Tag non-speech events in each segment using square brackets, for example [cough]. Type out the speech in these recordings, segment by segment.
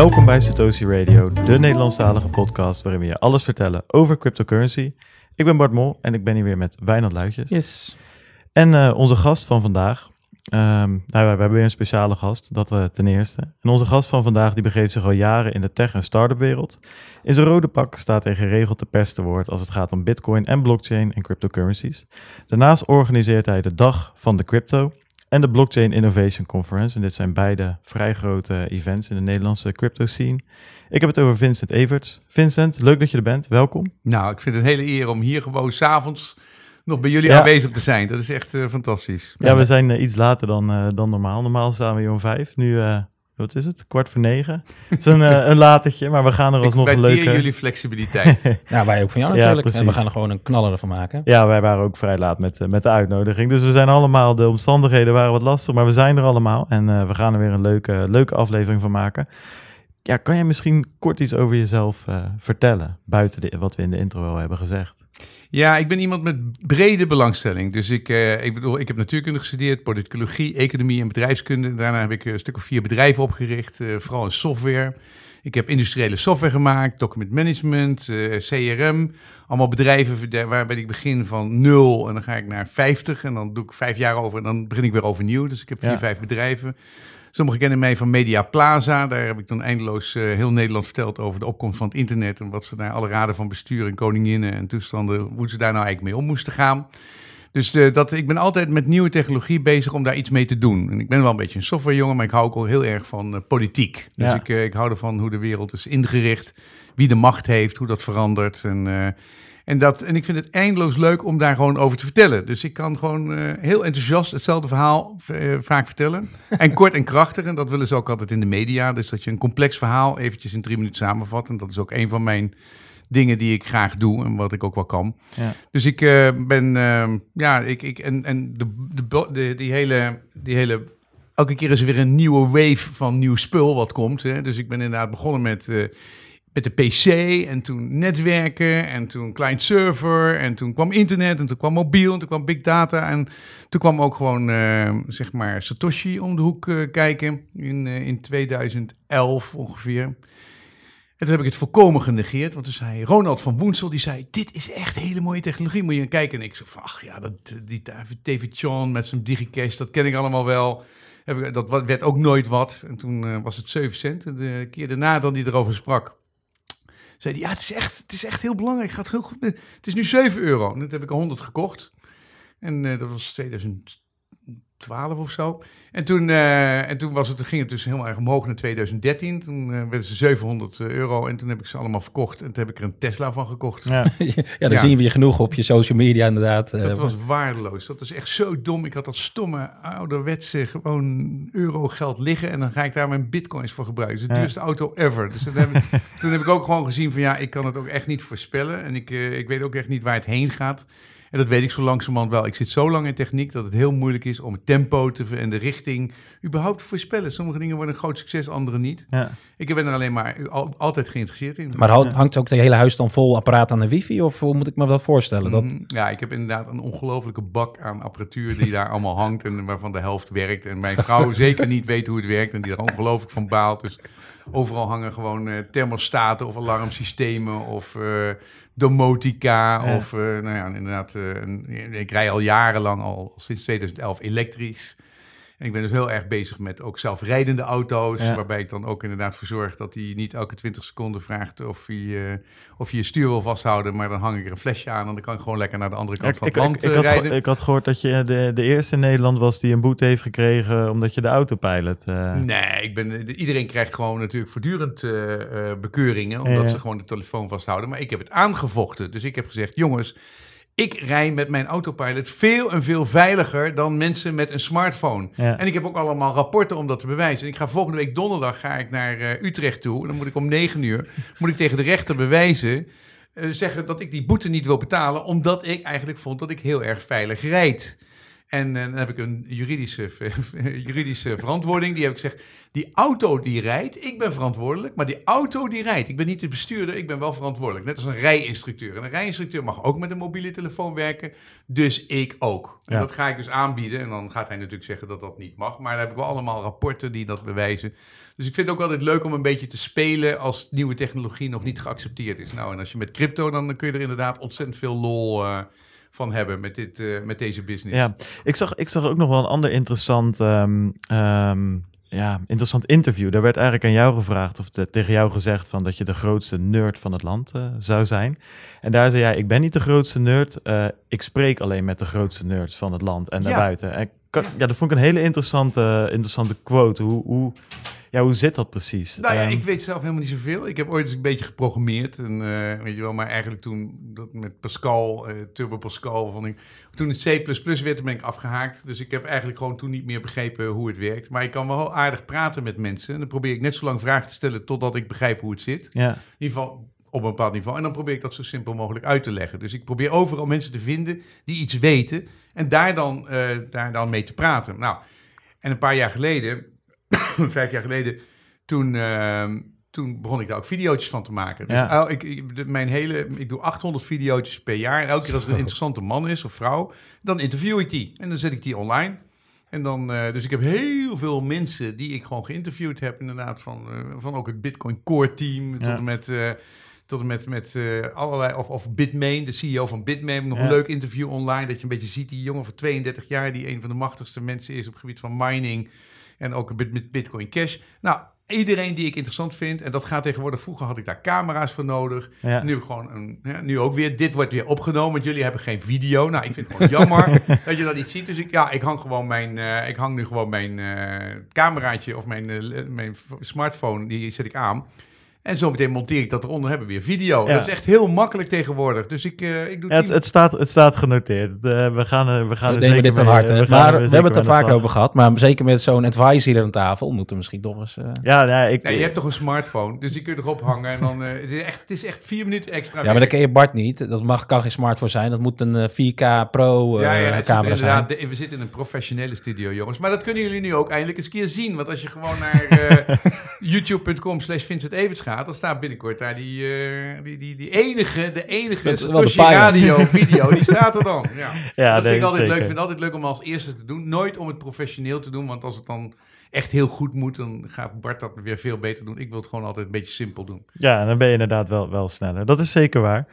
Welkom bij Satoshi Radio, de Nederlandstalige podcast waarin we je alles vertellen over cryptocurrency. Ik ben Bart Mol en ik ben hier weer met Wijnand Luitjes. Yes. En eh, onze gast van vandaag, um, we, hebben weer een speciale gast, dat uh, ten eerste. En onze gast van vandaag die begeeft zich al jaren in de tech- en start-up wereld. In zijn rode pak staat hij geregeld te pest woord als het gaat om bitcoin en blockchain en cryptocurrencies. Daarnaast organiseert hij de Dag van de Crypto en de Blockchain Innovation Conference. En dit zijn beide vrij grote events in de Nederlandse crypto scene. Ik heb het over Vincent Everts. Vincent, leuk dat je er bent. Welkom. Nou, ik vind het een hele eer om hier gewoon s'avonds nog bij jullie aanwezig te zijn. Dat is echt eh, fantastisch. Ja, we zijn eh, iets later dan, eh, dan normaal. Normaal staan we hier om vijf. Nu wat is het? Kwart voor negen. Het is een, uh, een latertje, maar we gaan er alsnog een leuke... jullie flexibiliteit. ja, [laughs] nou, wij ook van jou natuurlijk. en we gaan er gewoon een knaller van maken. Ja, wij waren ook vrij laat met, eh, met de uitnodiging. Dus we zijn allemaal, de omstandigheden waren wat lastig, maar we zijn er allemaal. En eh, we gaan er weer een leuke, leuke aflevering van maken ja, kan jij misschien kort iets over jezelf eh, vertellen, buiten wat we in de intro al hebben gezegd? Ja, ik ben iemand met brede belangstelling. Dus ik, eh, ik bedoel, ik heb natuurkunde gestudeerd, politicologie, economie en bedrijfskunde. Daarna heb ik een stuk of vier bedrijven opgericht, eh, vooral in software. Ik heb industriële software gemaakt, document management, CRM. Allemaal bedrijven ben ik begin van nul en dan ga ik naar 50 en dan doe ik vijf jaar over en dan begin ik weer overnieuw. Dus ik heb vier, vijf bedrijven. Sommigen kennen mij van Media Plaza. Daar heb ik dan eindeloos eh, heel Nederland verteld over de opkomst van het internet. En wat ze daar alle raden van bestuur en koninginnen en toestanden, hoe ze daar nou eigenlijk mee om moesten gaan. Dus eh, dat, ik ben altijd met nieuwe technologie bezig om daar iets mee te doen. En ik ben wel een beetje een softwarejongen, maar ik hou ook al heel erg van eh, politiek. Dus ik, ik hou ervan hoe de wereld is ingericht, wie de macht heeft, hoe dat verandert. En en, dat, en ik vind het eindeloos leuk om daar gewoon over te vertellen. Dus ik kan gewoon eh, heel enthousiast hetzelfde verhaal eh, vaak vertellen. [laughs] En kort en krachtig. En dat willen ze ook altijd in de media. Dus dat je een complex verhaal eventjes in drie minuten samenvat. En dat is ook een van mijn dingen die ik graag doe en wat ik ook wel kan. Ja. Dus ik eh, ben, ehm, ja, ik, ik, en, en de, de, de, die hele, die hele elke keer is er weer een nieuwe wave van nieuw spul wat komt. Hè. Dus ik ben inderdaad begonnen met met de PC en toen netwerken en toen client server en toen kwam internet en toen kwam mobiel en toen kwam big data en toen kwam ook gewoon eh, zeg maar Satoshi om de hoek eh, kijken in, eh, in 2011 ongeveer. En toen heb ik het volkomen genegeerd, want toen zei Ronald van Woensel, die zei, dit is echt hele mooie technologie, moet je gaan kijken. En ik zei van, ach ja, dat, die TV John met zijn digicash, dat ken ik allemaal wel dat werd ook nooit wat. En toen was het 7 cent. De keer daarna dat hij erover sprak, zei ja, het is, echt, het is echt heel belangrijk. Gaat heel goed. Het is nu 7 euro. En dat heb ik 100 gekocht. En uh, dat was 2000. 12 of zo. En toen, eh, en toen was het, ging het dus heel erg omhoog naar 2013. Toen eh, werden ze 700 eh, euro en toen heb ik ze allemaal verkocht. En toen heb ik er een Tesla van gekocht. Ja, [laughs] [laughs] ja dan zien we je genoeg op je social media inderdaad. Dat was waardeloos. Dat is echt zo dom. Ik had dat stomme ouderwetse gewoon euro geld liggen. En dan ga ik daar mijn bitcoins voor gebruiken. de duurste auto ever. Dus heb [laughs] toen heb ik ook gewoon gezien van ja, ik kan het ook echt niet voorspellen. En ik, ik weet ook echt niet waar het heen gaat. En dat weet ik zo langzamerhand wel. Ik zit zo lang in techniek dat het heel moeilijk is om het tempo te en de richting überhaupt te voorspellen. Sommige dingen worden een groot succes, andere niet. Ja. Ik ben er alleen maar altijd geïnteresseerd in. Maar hangt ook de hele huis dan vol apparaat aan de wifi? Of hoe moet ik me dat voorstellen? Dat... Mm, ja, ik heb inderdaad een ongelofelijke bak aan apparatuur die daar allemaal hangt en waarvan de helft werkt. En mijn vrouw [laughs] zeker niet weet hoe het werkt en die er ongelooflijk van baalt. Dus overal hangen gewoon eh, thermostaten of alarmsystemen of... Eh, domotica. Of eh, nou ja, inderdaad, eh, ik rij al jarenlang, al sinds 2011, elektrisch. En ik ben dus heel erg bezig met ook zelfrijdende auto's, waarbij ik dan ook inderdaad voor zorg dat hij niet elke 20 seconden vraagt of hij, eh, of je je stuur wil vasthouden, maar dan hang ik er een flesje aan en dan kan ik gewoon lekker naar de andere kant van het ik, land ik, ik, eh, had rijden. Ik had gehoord dat je de, de eerste in Nederland was die een boete heeft gekregen omdat je de autopilot... Uh... Nee, ik ben, iedereen krijgt gewoon natuurlijk voortdurend bekeuringen, omdat ze gewoon de telefoon vasthouden. Maar ik heb het aangevochten, dus ik heb gezegd, jongens ik rij met mijn autopilot veel en veel veiliger dan mensen met een smartphone. En ik heb ook allemaal rapporten om dat te bewijzen. En ik ga volgende week donderdag ga ik naar eh, Utrecht toe. En dan moet ik om negen uur [laughs] moet ik tegen de rechter bewijzen. Eh, zeggen dat ik die boete niet wil betalen. Omdat ik eigenlijk vond dat ik heel erg veilig rijd. En eh, dan heb ik een juridische, [laughs] juridische verantwoording. Die heb ik gezegd, die auto die rijdt, ik ben verantwoordelijk. Maar die auto die rijdt, ik ben niet de bestuurder, ik ben wel verantwoordelijk. Net als een rijinstructeur. En een rijinstructeur mag ook met een mobiele telefoon werken. Dus ik ook. En dat ga ik dus aanbieden. En dan gaat hij natuurlijk zeggen dat dat niet mag. Maar dan heb ik wel allemaal rapporten die dat bewijzen. Dus ik vind het ook altijd leuk om een beetje te spelen als nieuwe technologie nog niet geaccepteerd is. Nou, en als je met crypto, dan kun je er inderdaad ontzettend veel lol... Eh, van hebben met, dit, eh, met deze business. Ja, ik zag, ik zag ook nog wel een ander interessant, ehm, ehm, ja, interessant interview. Daar werd eigenlijk aan jou gevraagd of de, tegen jou gezegd van dat je de grootste nerd van het land eh, zou zijn. En daar zei jij, ik ben niet de grootste nerd, eh, ik spreek alleen met de grootste nerds van het land en daarbuiten. Ja. En ja, dat vond ik een hele interessante, interessante quote. Hoe, hoe ja, hoe zit dat precies? Nou ja, ehm, ik weet zelf helemaal niet zoveel. Ik heb ooit een beetje geprogrammeerd. En, eh, weet je wel, maar eigenlijk toen dat met Pascal, eh, Turbo Pascal, vond ik, toen het C++ werd, ben ik afgehaakt. Dus ik heb eigenlijk gewoon toen niet meer begrepen hoe het werkt. Maar ik kan wel aardig praten met mensen. En dan probeer ik net zo lang vragen te stellen totdat ik begrijp hoe het zit. Ja. In ieder geval op een bepaald niveau. En dan probeer ik dat zo simpel mogelijk uit te leggen. Dus ik probeer overal mensen te vinden die iets weten en daar dan, eh, daar dan mee te praten. Nou, en een paar jaar geleden [laughs] vijf jaar geleden, toen, ehm, toen begon ik daar ook video's van te maken. Dus, ja. Oh, ik, mijn hele, ik doe 800 video's per jaar. En elke keer als er een interessante man is of vrouw, dan interview ik die. En dan zet ik die online. En dan, eh, dus ik heb heel veel mensen die ik gewoon geïnterviewd heb, inderdaad, van, eh, van ook het Bitcoin Core team tot en met, eh, tot en met, met allerlei, of, of Bitmain, de CEO van Bitmain, nog een leuk interview online, dat je een beetje ziet, die jongen van 32 jaar, die een van de machtigste mensen is op gebied van mining, en ook met Bitcoin Cash. Nou, iedereen die ik interessant vind. En dat gaat tegenwoordig. Vroeger had ik daar camera's voor nodig. Nu gewoon een, ja, nu ook weer. Dit wordt weer opgenomen. Want jullie hebben geen video. Nou, ik vind het gewoon jammer [laughs] dat je dat niet ziet. Dus ik, ja, ik hang gewoon mijn, eh, ik hang nu gewoon mijn uh, cameraatje of mijn, eh, mijn smartphone. Die zet ik aan. En meteen monteer ik dat eronder, hebben we weer video. Dat is echt heel makkelijk tegenwoordig. Dus ik, eh, ik doe het, het, staat, het staat genoteerd. Eh, we gaan, we gaan er zeker dit eh, We, maar, hebben het er vaak over gehad. Maar zeker met zo'n hier aan tafel moeten we misschien toch eens... Ja, ja, nou, ik, nee, je hebt toch een smartphone, dus die kun je erop hangen. En dan, het, is echt, het is echt vier minuten extra. Ja, maar dan ken je Bart niet. Dat mag, kan geen smartphone zijn. Dat moet een 4K Pro ja, ja, camera zijn. we zitten in een professionele studio, jongens. Maar dat kunnen jullie nu ook eindelijk eens keer zien. Want als je gewoon [laughs] naar youtube.com slash Vincent gaat dan staat binnenkort daar die, eh, die, die, die enige, de enige Satoshi Radio [laughs] video, die staat er dan. Ja. dat vind ik altijd leuk. vind het altijd leuk om als eerste te doen. Nooit om het professioneel te doen, want als het dan echt heel goed moet, dan gaat Bart dat weer veel beter doen. Ik wil het gewoon altijd een beetje simpel doen. Ja, dan ben je inderdaad wel, wel sneller. Dat is zeker waar.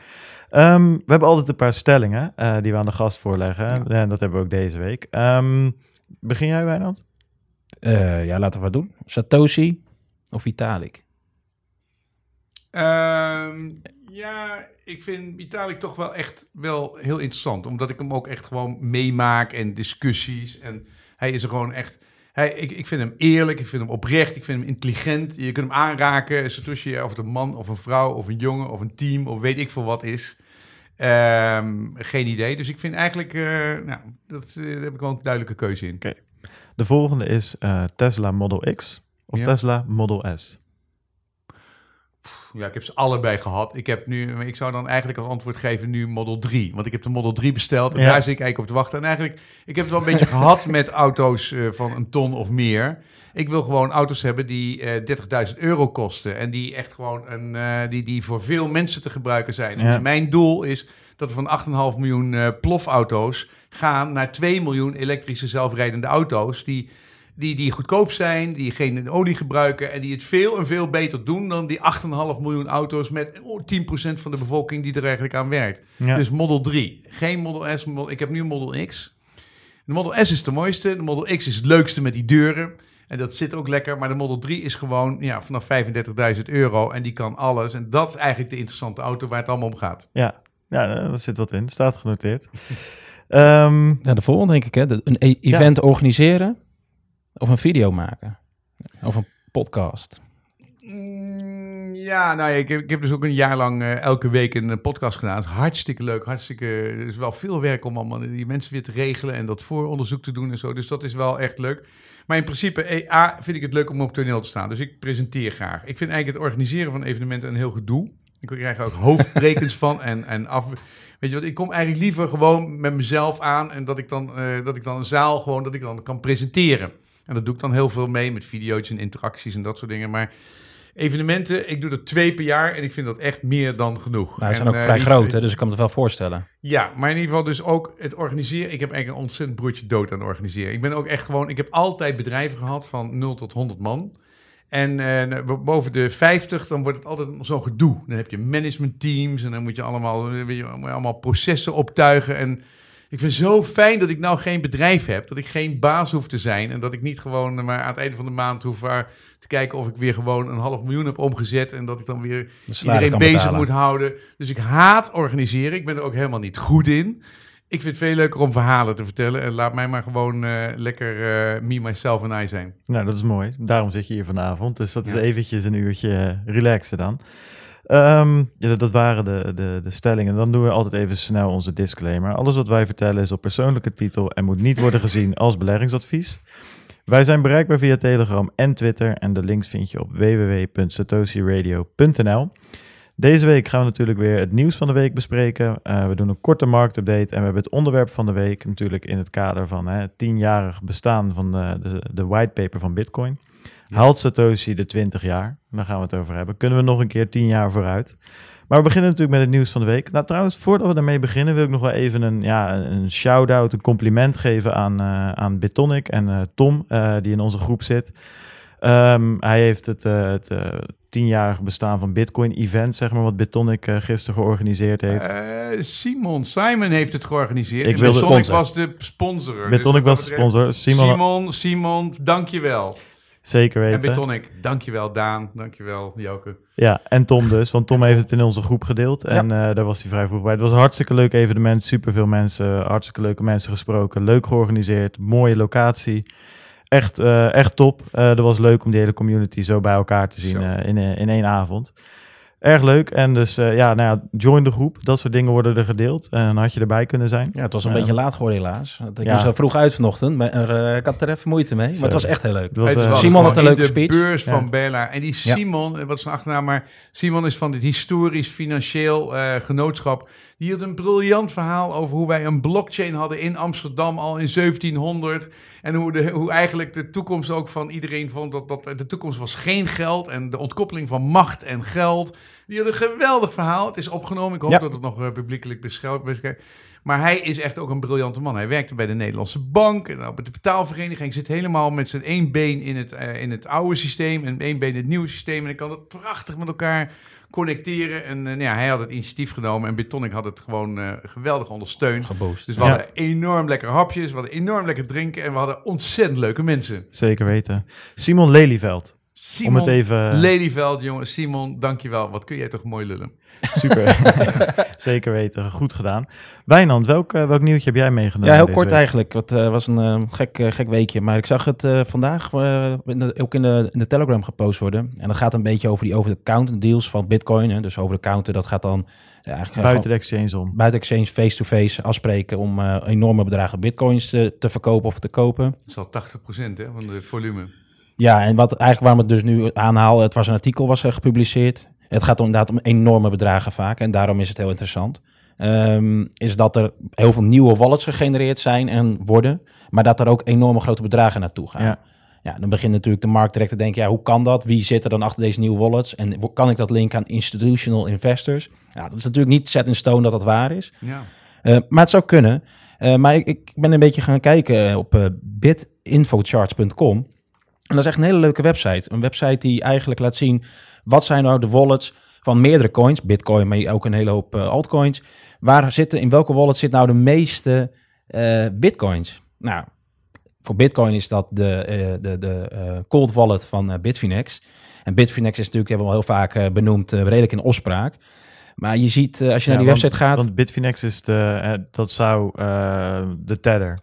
Ehm, we hebben altijd een paar stellingen eh, die we aan de gast voorleggen. Ja. En dat hebben we ook deze week. Ehm, begin jij, Wijnand? Uh, ja, laten we het doen. Satoshi of Vitalik? Ehm, ja, ik vind Vitalik toch wel echt wel heel interessant. Omdat ik hem ook echt gewoon meemaak en discussies. En hij is er gewoon echt... Hij, ik, ik vind hem eerlijk, ik vind hem oprecht, ik vind hem intelligent. Je kunt hem aanraken, Satoshi, of het een man of een vrouw of een jongen of een team of weet ik veel wat is. Ehm, geen idee. Dus ik vind eigenlijk, eh, nou, dat, eh, daar heb ik wel een duidelijke keuze in. Oké. De volgende is eh, Tesla Model X of Tesla Model S ja, ik heb ze allebei gehad. Ik heb nu, ik zou dan eigenlijk als antwoord geven nu Model 3. Want ik heb de Model 3 besteld en daar zit ik eigenlijk op te wachten. En eigenlijk, ik heb het wel een beetje gehad [laughs] met auto's eh, van een ton of meer. Ik wil gewoon auto's hebben die uh, eh, 30.000 euro kosten. En die echt gewoon een, eh, die, die voor veel mensen te gebruiken zijn. En mijn doel is dat we van 8,5 miljoen plofauto's gaan naar 2 miljoen elektrische zelfrijdende auto's. Die die, die goedkoop zijn, die geen olie gebruiken en die het veel en veel beter doen dan die 8,5 miljoen auto's met 10% van de bevolking die er eigenlijk aan werkt. Dus Model 3. Geen Model S. ik heb nu Model X. De Model S is de mooiste. De Model X is het leukste met die deuren. En dat zit ook lekker. Maar de Model 3 is gewoon ja, vanaf 35.000 euro. En die kan alles. En dat is eigenlijk de interessante auto waar het allemaal om gaat. Ja, ja daar zit wat in. Staat genoteerd. Um, [laughs] ja, de volgende denk ik, hè? een e- event organiseren. Of een video maken. Of een podcast. Mm, ja, nou ja, ik, heb, ik heb dus ook een jaar lang eh, elke week een eh, podcast gedaan. is hartstikke leuk, hartstikke... Er is wel veel werk om allemaal die mensen weer te regelen en dat vooronderzoek te doen en zo. Dus dat is wel echt leuk. Maar in principe, eh, A, vind ik het leuk om op toneel te staan. Dus ik presenteer graag. Ik vind eigenlijk het organiseren van evenementen een heel gedoe. Ik krijg ook hoofdbrekens [laughs] van en, en af... Weet je wat, ik kom eigenlijk liever gewoon met mezelf aan en dat ik dan, dat ik dan een zaal gewoon, dat ik dan kan presenteren. En dat doe ik dan heel veel mee met video's en interacties en dat soort dingen. Maar evenementen, ik doe er twee per jaar en ik vind dat echt meer dan genoeg. Nou, ze zijn ook eh, vrij groot, hè, dus ik kan me het wel voorstellen. Ja, maar in ieder geval dus ook het organiseren. Ik heb eigenlijk een ontzettend broertje dood aan organiseren. Ik ben ook echt gewoon, ik heb altijd bedrijven gehad van 0 tot 100 man. En eh, nou, boven de 50, dan wordt het altijd zo'n gedoe. Dan heb je managementteams en dan moet je allemaal, eh, weet je, allemaal processen optuigen en... Ik vind het zo fijn dat ik nou geen bedrijf heb. Dat ik geen baas hoef te zijn. En dat ik niet gewoon eh, maar aan het einde van de maand hoef te kijken of ik weer gewoon een half miljoen heb omgezet. En dat ik dan weer iedereen bezig moet houden. Dus ik haat organiseren. Ik ben er ook helemaal niet goed in. Ik vind het veel leuker om verhalen te vertellen. En laat mij maar gewoon eh, lekker uh, me, myself en I zijn. Nou, dat is mooi. Daarom zit je hier vanavond. Dus dat is eventjes een uurtje relaxen dan. Um, ja, dat waren de, de, de stellingen. Dan doen we altijd even snel onze disclaimer. Alles wat wij vertellen is op persoonlijke titel en moet niet worden gezien als beleggingsadvies. Wij zijn bereikbaar via Telegram en Twitter en de links vind je op www.satoshiradio.nl. Deze week gaan we natuurlijk weer het nieuws van de week bespreken. Eh, we doen een korte marktupdate en we hebben het onderwerp van de week natuurlijk in het kader van hè, het tienjarig bestaan van de, de, de whitepaper van Bitcoin. Ja. Haalt Satoshi de 20 jaar? Daar gaan we het over hebben. Kunnen we nog een keer 10 jaar vooruit? Maar we beginnen natuurlijk met het nieuws van de week. Nou, trouwens, voordat we daarmee beginnen, wil ik nog wel even een, ja, een shout-out, een compliment geven aan, uh, aan Bitonic en eh, Tom, die in onze groep zit. Ehm, hij heeft het, het tienjarig bestaan van Bitcoin-event, zeg maar, wat Bitonic eh, gisteren georganiseerd heeft. Eh, Simon Simon heeft het georganiseerd. Ik Bitonic was de sponsor. Dus Bitonic was de sponsor. Simon, Simon, Simon dankjewel. Zeker weten. En Bitonic, dankjewel Daan, dankjewel Joke. Ja, en Tom dus, want Tom heeft het in onze groep gedeeld en eh, daar was hij vrij vroeg bij. Het was een hartstikke leuk evenement, superveel mensen, hartstikke leuke mensen gesproken, leuk georganiseerd, mooie locatie echt, eh, echt top. Uh, dat was leuk om die hele community zo bij elkaar te zien eh, in, in één avond. Erg leuk. En dus ja, nou join de groep. Dat soort dingen worden er gedeeld. En had je erbij kunnen zijn. Ja, het was een beetje laat geworden helaas. Ik was moest vroeg uit vanochtend. Maar, ik had er even moeite mee. Maar het was echt heel leuk. Simon had een leuke speech. de beurs van Bella. En die Simon, wat is zijn achternaam? Maar Simon is van dit historisch financieel genootschap die hield een briljant verhaal over hoe wij een blockchain hadden in Amsterdam al in 1700. En hoe, de, hoe eigenlijk de toekomst ook van iedereen vond dat, dat de toekomst was geen geld. En de ontkoppeling van macht en geld. Die had een geweldig verhaal. Het is opgenomen. Ik hoop dat het nog eh, publiekelijk beschouwd wordt. Maar hij is echt ook een briljante man. Hij werkte bij de Nederlandse Bank en op de betaalvereniging. Zit helemaal met zijn één been in het, eh, in het oude systeem en één been in het nieuwe systeem. En ik kan het prachtig met elkaar connecteren. En eh, nou ja, hij had het initiatief genomen en Betonic had het gewoon eh, geweldig ondersteund. Geboost. Dus we hadden enorm lekker hapjes, we hadden enorm lekker drinken en we hadden ontzettend leuke mensen. Zeker weten. Simon Lelyveld. Simon Om het even... Lelyveld, jongen. Simon, dankjewel. Wat kun jij toch mooi lullen. Super. [laughs] [laughs] Zeker weten. Goed gedaan. Wijnand, welk, eh, welk nieuwtje heb jij meegenomen? Ja, heel kort eigenlijk. Het eh, was een eh, gek, gek weekje. Maar ik zag het vandaag ook in de, in de, Telegram gepost worden. En dat gaat een beetje over die over de counter deals van Bitcoin. Hè. Dus over de counter, dat gaat dan... eigenlijk buiten exchange om. Buiten exchange, face-to-face afspreken om enorme bedragen bitcoins te, te verkopen of te kopen. Dat is al 80% hè, van het volume. Ja, en wat eigenlijk waarom het dus nu aanhaal, het was een artikel was gepubliceerd. Het gaat inderdaad om enorme bedragen vaak en daarom is het heel interessant. Ehm, is dat er heel veel nieuwe wallets gegenereerd zijn en worden, maar dat er ook enorme grote bedragen naartoe gaan. Ja. dan begint natuurlijk de markt direct te denken, ja, hoe kan dat? Wie zit er dan achter deze nieuwe wallets? En kan ik dat linken aan institutional investors? Ja, dat is natuurlijk niet set in stone dat dat waar is. Ja. Eh, maar het zou kunnen. Eh, maar ik, ik, ben een beetje gaan kijken op eh, bitinfocharts.com. En dat is echt een hele leuke website. Een website die eigenlijk laat zien wat zijn nou de wallets van meerdere coins, Bitcoin, maar ook een hele hoop eh, altcoins. Waar zitten, in welke wallet zit nou de meeste eh, Bitcoins? Nou, voor Bitcoin is dat de, eh, de, de cold wallet van Bitfinex. En Bitfinex is natuurlijk, hebben we al heel vaak benoemd, redelijk in opspraak. Maar je ziet, eh, als je naar die website gaat... Want Bitfinex is de, eh, dat zou eh, de tether,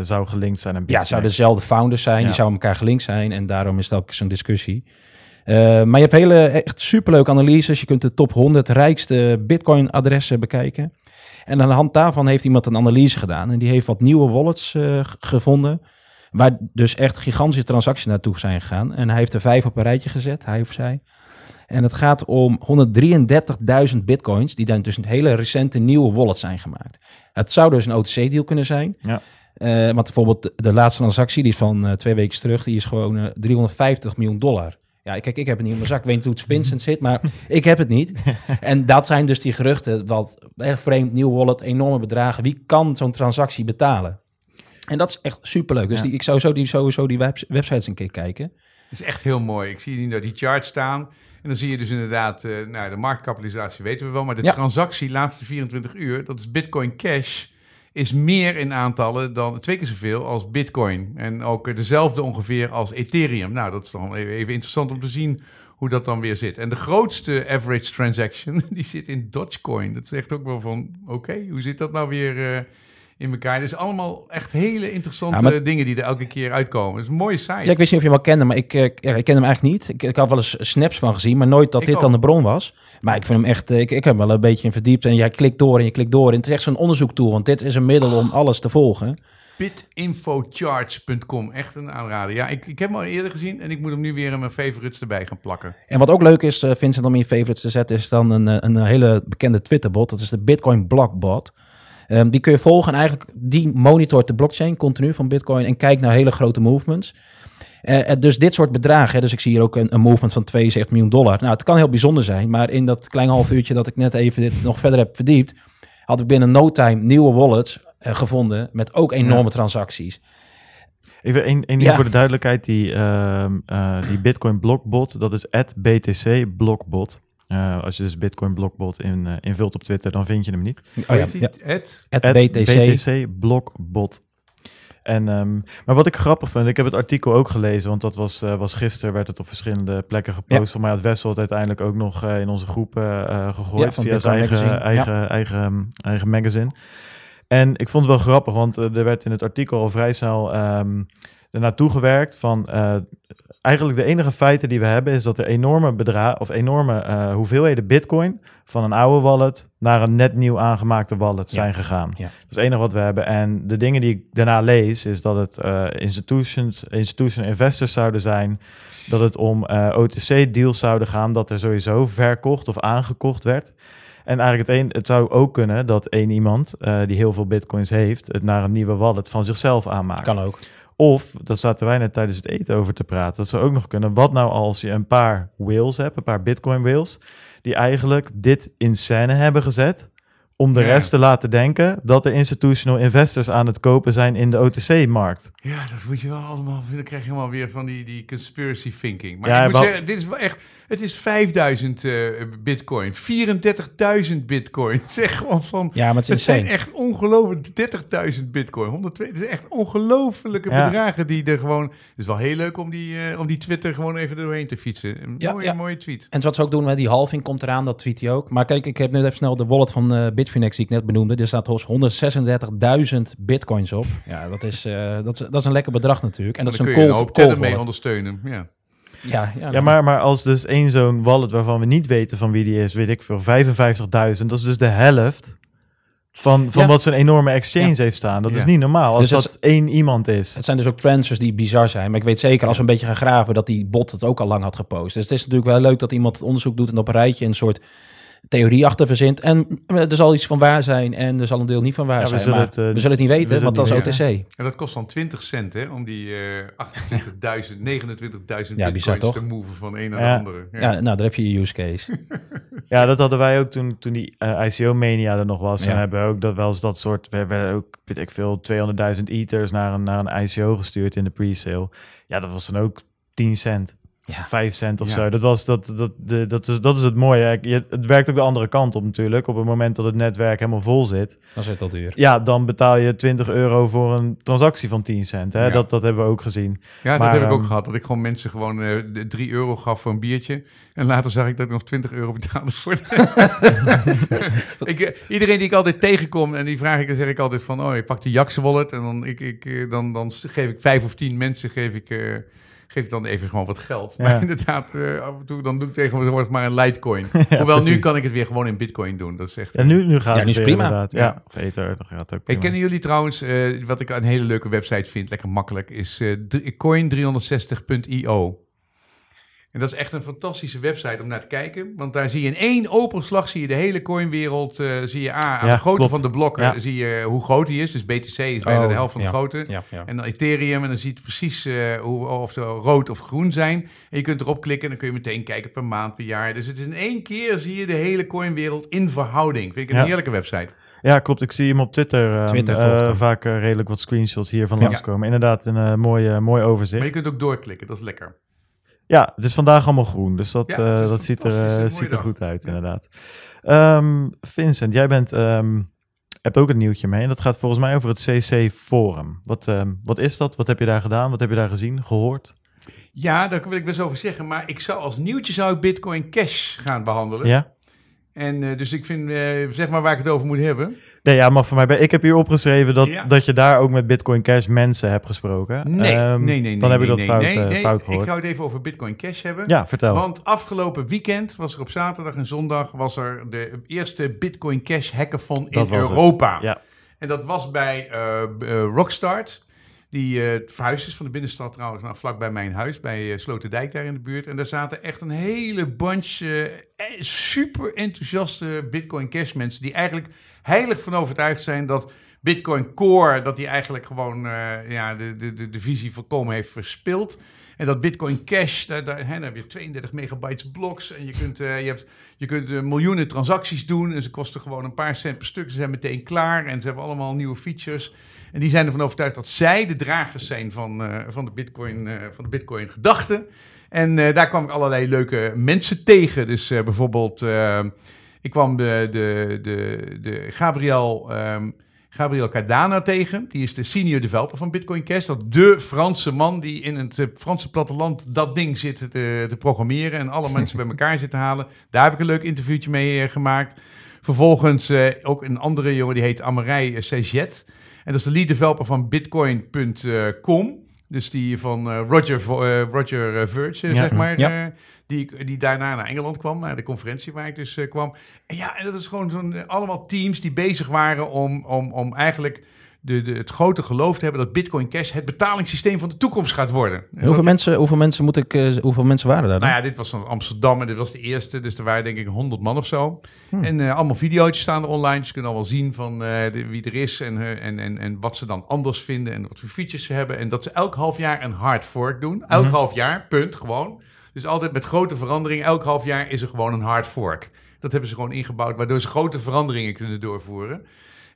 zou gelinkt zijn en Bitfinex. Ja, zou dezelfde founders zijn, die zouden elkaar gelinkt zijn. En daarom is dat zo'n discussie. maar je hebt hele, echt superleuke analyses. Je kunt de top 100 rijkste Bitcoin-adressen bekijken. En aan de hand daarvan heeft iemand een analyse gedaan. En die heeft wat nieuwe wallets gevonden. Waar dus echt gigantische transacties naartoe zijn gegaan. En hij heeft er vijf op een rijtje gezet, hij of zij. En het gaat om 133.000 bitcoins, die dan dus een hele recente nieuwe wallet zijn gemaakt. Het zou dus een OTC-deal kunnen zijn. Ja. Eh, want bijvoorbeeld de, laatste transactie, die is van eh, twee weken terug, die is gewoon 350 eh, miljoen dollar. Ja, kijk, ik heb het niet in mijn zak. Ik weet niet hoe het Vincent zit, maar [laughs] ik heb het niet. En dat zijn dus die geruchten. Wat erg vreemd, nieuw wallet, enorme bedragen. Wie kan zo'n transactie betalen? En dat is echt superleuk. Dus die, ik zou sowieso die websites een keer kijken. is echt heel mooi. Ik zie die die charts staan. En dan zie je dus inderdaad, eh, nou, de marktkapitalisatie weten we wel, maar de transactie laatste 24 uur, dat is Bitcoin Cash, is meer in aantallen dan twee keer zoveel als Bitcoin. En ook dezelfde ongeveer als Ethereum. Nou, dat is dan e-, even interessant om te zien hoe dat dan weer zit. En de grootste average transaction, [laughs] die zit in Dogecoin. Dat zegt ook wel van, oké, hoe zit dat nou weer... Eh, in elkaar. Dus allemaal echt hele interessante dingen die er elke keer uitkomen. Het is een mooie site. Ja, ik wist niet of je hem al kende, maar ik, eh, ik ken hem eigenlijk niet. Ik, ik had wel eens snaps van gezien, maar nooit dat dit dan de bron was. Maar ik vind hem echt, eh, ik, ik heb hem wel een beetje in verdiept. En jij klikt door en je klikt door. En het is echt zo'n onderzoektool, want dit is een middel om alles te volgen bitinfocharts.com. Echt een aanrader. Ja, ik, ik heb hem al eerder gezien en ik moet hem nu weer in mijn favorites erbij gaan plakken. En wat ook leuk is, eh, Vincent, om in je favorites te zetten, is dan een, een hele bekende Twitterbot. Dat is de Bitcoin Blockbot. Ehm, die kun je volgen en eigenlijk die monitort de blockchain continu van Bitcoin en kijkt naar hele grote movements. Eh, eh, dus dit soort bedragen, hè, dus ik zie hier ook een, een movement van 72 miljoen dollar. Nou, het kan heel bijzonder zijn, maar in dat klein half uurtje dat ik net even dit nog verder heb verdiept, had ik binnen no time nieuwe wallets eh, gevonden met ook enorme transacties. Even een, een voor de duidelijkheid, die, ehm, die Bitcoin Blockbot, dat is at BTC Blockbot. Eh, als je dus Bitcoin Blockbot in, uh, invult op Twitter, dan vind je hem niet. Het? BTC. BTC Blockbot. En, ehm, maar wat ik grappig vind, ik heb het artikel ook gelezen, want dat was, eh, was gisteren, werd het op verschillende plekken gepost. Ja. Voor mij had Wessel het uiteindelijk ook nog in onze groep gegooid via zijn eigen, magazine. eigen, eigen, ehm, eigen magazine. En ik vond het wel grappig, want er werd in het artikel al vrij snel um, ehm, ernaartoe gewerkt van eigenlijk de enige feiten die we hebben is dat er enorme bedragen of enorme eh, hoeveelheden bitcoin van een oude wallet naar een net nieuw aangemaakte wallet zijn gegaan. Dat is het enige wat we hebben. En de dingen die ik daarna lees is dat het uh, institutions, institutional investors zouden zijn, dat het om eh, OTC deals zouden gaan, dat er sowieso verkocht of aangekocht werd. En eigenlijk het, een, het zou ook kunnen dat één iemand die heel veel bitcoins heeft, het naar een nieuwe wallet van zichzelf aanmaakt. Kan ook. Of, dat zaten wij net tijdens het eten over te praten, dat zou ook nog kunnen. Wat nou als je een paar whales hebt, een paar bitcoin whales, die eigenlijk dit in scène hebben gezet om de rest te laten denken dat er institutional investors aan het kopen zijn in de OTC-markt. Ja, dat moet je wel allemaal. Dan krijg je wel weer van die, die conspiracy thinking. Maar ja, ik moet zeggen, dit is wel echt. Het is 5000 eh, bitcoin, 34.000 bitcoin. Zeg [laughs] gewoon van. Ja, maar het, het zijn echt ongelooflijk 30.000 bitcoin. 102. Het is echt ongelofelijke bedragen die er gewoon. Het is wel heel leuk om die, eh, om die Twitter gewoon even doorheen te fietsen. Een mooie, mooie tweet. En wat ze ook doen, met die halving komt eraan, dat tweet je ook. Maar kijk, ik heb nu even snel de wallet van uh, eh, Bitcoin Bitfinex die ik net benoemde, er staat 136.000 bitcoins op. Ja, dat is, eh, dat, is, dat is een lekker bedrag natuurlijk. En dat dan is een cold, je mee ondersteunen. Ja. Ja, ja, ja, maar, maar als dus één zo'n wallet waarvan we niet weten van wie die is, weet ik voor 55.000, dat is dus de helft van, van wat zo'n enorme exchange heeft staan. Dat is niet normaal als dus dat één iemand is. Het zijn dus ook transfers die bizar zijn. Maar ik weet zeker als we een beetje gaan graven dat die bot het ook al lang had gepost. Dus het is natuurlijk wel leuk dat iemand het onderzoek doet en op een rijtje een soort theorie achter verzint. En eh, er zal iets van waar zijn en er zal een deel niet van waar zijn. We zullen, het, eh, we zullen, het, niet weten, want dat is OTC. En dat kost dan 20 cent hè, om die uh, 28.000, 29.000 ja, bitcoins te moven van een naar de andere. Ja. nou daar heb je je use case. [laughs] ja, dat hadden wij ook toen, toen die eh, ICO-mania er nog was. En hebben we ook dat wel eens dat soort, we hebben ook, weet ik veel, 200.000 ethers naar een, naar een ICO gestuurd in de pre-sale. Ja, dat was dan ook 10 cent ja. 5 cent of zo. Dat, was, dat, dat, de, dat, is, dat is het mooie. het werkt ook de andere kant op natuurlijk. Op het moment dat het netwerk helemaal vol zit. Dan zit dat duur. Ja, dan betaal je 20 euro voor een transactie van 10 cent. Hè? Dat, dat hebben we ook gezien. Ja, dat heb ik ook ehm, gehad. Dat ik gewoon mensen gewoon uh, eh, 3 euro gaf voor een biertje. En later zag ik dat ik nog 20 euro betaalde voor. [laughs] ik, eh, iedereen die ik altijd tegenkom en die vraag ik, dan zeg ik altijd van... Oh, je pakt de Jax wallet en dan, ik, ik, eh, dan, dan geef ik vijf of 10 mensen geef ik geef dan even gewoon wat geld. Maar [laughs] inderdaad, eh, af en toe dan doe ik tegenwoordig maar een Litecoin. [laughs] Hoewel nu kan ik het weer gewoon in Bitcoin doen. Dat is echt, ja, nu, eh, nu gaat het nu weer, prima. Inderdaad. Ja. of Ether, gaat het ook kennen jullie trouwens, eh, wat ik een hele leuke website vind, lekker makkelijk, is coin360.io dat is echt een fantastische website om naar te kijken. Want daar zie je in één openslag zie je de hele coinwereld. Eh, zie je A, aan de grootte van de blokken zie je hoe groot die is. Dus BTC is bijna oh, de helft van de grootte. En dan Ethereum. En dan zie je precies eh, hoe, of ze rood of groen zijn. En je kunt erop klikken en dan kun je meteen kijken per maand, per jaar. Dus het is in één keer zie je de hele coinwereld in verhouding. Vind ik een heerlijke website. Ja, klopt. Ik zie hem op Twitter, um, vaak redelijk wat screenshots hiervan langskomen. Inderdaad, een mooi, mooi overzicht. Maar je kunt ook doorklikken, dat is lekker. Ja, het is vandaag allemaal groen, dus dat, eh, dat ziet, er, eh, ziet er goed uit, inderdaad. Ehm, Vincent, jij bent, um, ehm, hebt ook een nieuwtje mee. En dat gaat volgens mij over het CC Forum. Wat, ehm, wat is dat? Wat heb je daar gedaan? Wat heb je daar gezien, gehoord? Ja, daar wil ik best over zeggen. Maar ik zou als nieuwtje zou ik Bitcoin Cash gaan behandelen. Ja. En eh, dus ik vind, eh, zeg maar waar ik het over moet hebben. Nee, ja, mag van mij bij. Ik heb hier opgeschreven dat, dat je daar ook met Bitcoin Cash mensen hebt gesproken. Nee, nee, ehm, nee, Dan heb ik dat fout, eh, nee, Ik ga het even over Bitcoin Cash hebben. Ja, vertel. Want afgelopen weekend was er op zaterdag en zondag was er de eerste Bitcoin Cash hackathon dat in Europa. Ja. En dat was bij Rockstart. Die uh, eh, verhuisd is van de binnenstad trouwens naar nou, vlakbij mijn huis, bij uh, Sloterdijk daar in de buurt. En daar zaten echt een hele bunch eh, super enthousiaste Bitcoin Cash mensen. Die eigenlijk heilig van overtuigd zijn dat Bitcoin Core, dat die eigenlijk gewoon ja, de, de, de, visie volkomen heeft verspild. En dat Bitcoin Cash, daar, daar, hè, heb je 32 megabytes bloks. En je kunt, je hebt, je kunt miljoenen transacties doen. En ze kosten gewoon een paar cent per stuk. Ze zijn meteen klaar. En ze hebben allemaal nieuwe features. En die zijn ervan overtuigd dat zij de dragers zijn van, eh, van de bitcoin eh, de Bitcoin gedachten. en eh, daar kwam ik allerlei leuke mensen tegen. Dus bijvoorbeeld, ik kwam de, de, de, de Gabriel. Um, Gabriel Cardana tegen. Die is de senior developer van Bitcoin Cash. Dat de Franse man die in het Franse platteland dat ding zit te, te programmeren en alle mensen bij elkaar zit te halen. Daar heb ik een leuk interviewtje mee gemaakt. Vervolgens ook een andere jongen die heet Amarij Sejet en dat is de lead developer van bitcoin.com. Dus die van eh, Roger, eh, Roger eh, Verge, zeg maar. die, die daarna naar Engeland kwam, naar de conferentie waar ik dus kwam. En ja, en dat is gewoon zo'n allemaal teams die bezig waren om, om, om eigenlijk de, het grote geloof te hebben dat Bitcoin Cash het betalingssysteem van de toekomst gaat worden. hoeveel, mensen, hoeveel, mensen moet ik, eh, hoeveel mensen waren daar? Nou ja, dit was dan Amsterdam en dit was de eerste. Dus er waren denk ik 100 man of zo. Hmm. En eh, allemaal video's staan er online. Ze je kunt al zien van eh, wie er is en, en, en, en wat ze dan anders vinden en wat voor features ze hebben. En dat ze elk half jaar een hard fork doen. Elk hmm. half jaar, punt, gewoon. Dus altijd met grote veranderingen. Elk half jaar is er gewoon een hard fork. Dat hebben ze gewoon ingebouwd, waardoor ze grote veranderingen kunnen doorvoeren.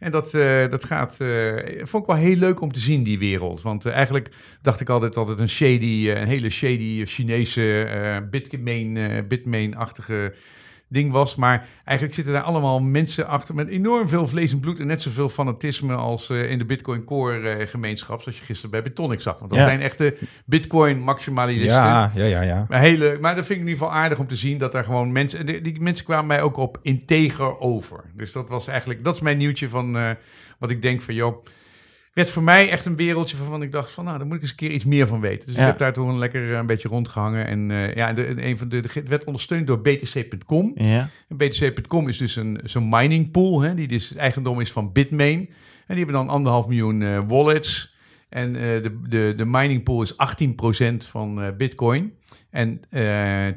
En dat, eh, dat gaat, eh, vond ik wel heel leuk om te zien, die wereld. Want eh, eigenlijk dacht ik altijd dat het een shady, een hele shady Chinese Bitmain, Bitmain-achtige ding was. Maar eigenlijk zitten daar allemaal mensen achter met enorm veel vlees en bloed en net zoveel fanatisme als eh, in de Bitcoin Core eh, gemeenschap, zoals je gisteren bij Bitonic zag. Want dat zijn echte Bitcoin maximalisten. Ja, ja, ja. ja. Maar, leuk. maar dat vind ik in ieder geval aardig om te zien dat daar gewoon mensen, die, die mensen kwamen mij ook op integer over. Dus dat was eigenlijk, dat is mijn nieuwtje van eh, wat ik denk van joh, werd voor mij echt een wereldje waarvan ik dacht van, nou, daar moet ik eens een keer iets meer van weten. Dus ik heb daar toen lekker eh, een beetje rondgehangen. En eh, ja, een van de, het werd ondersteund door btc.com. En btc.com is dus een, zo'n mining pool, hè, die dus eigendom is van Bitmain. En die hebben dan anderhalf miljoen eh, wallets. En de, de, de mining pool is 18% van Bitcoin. En uh, eh, 10%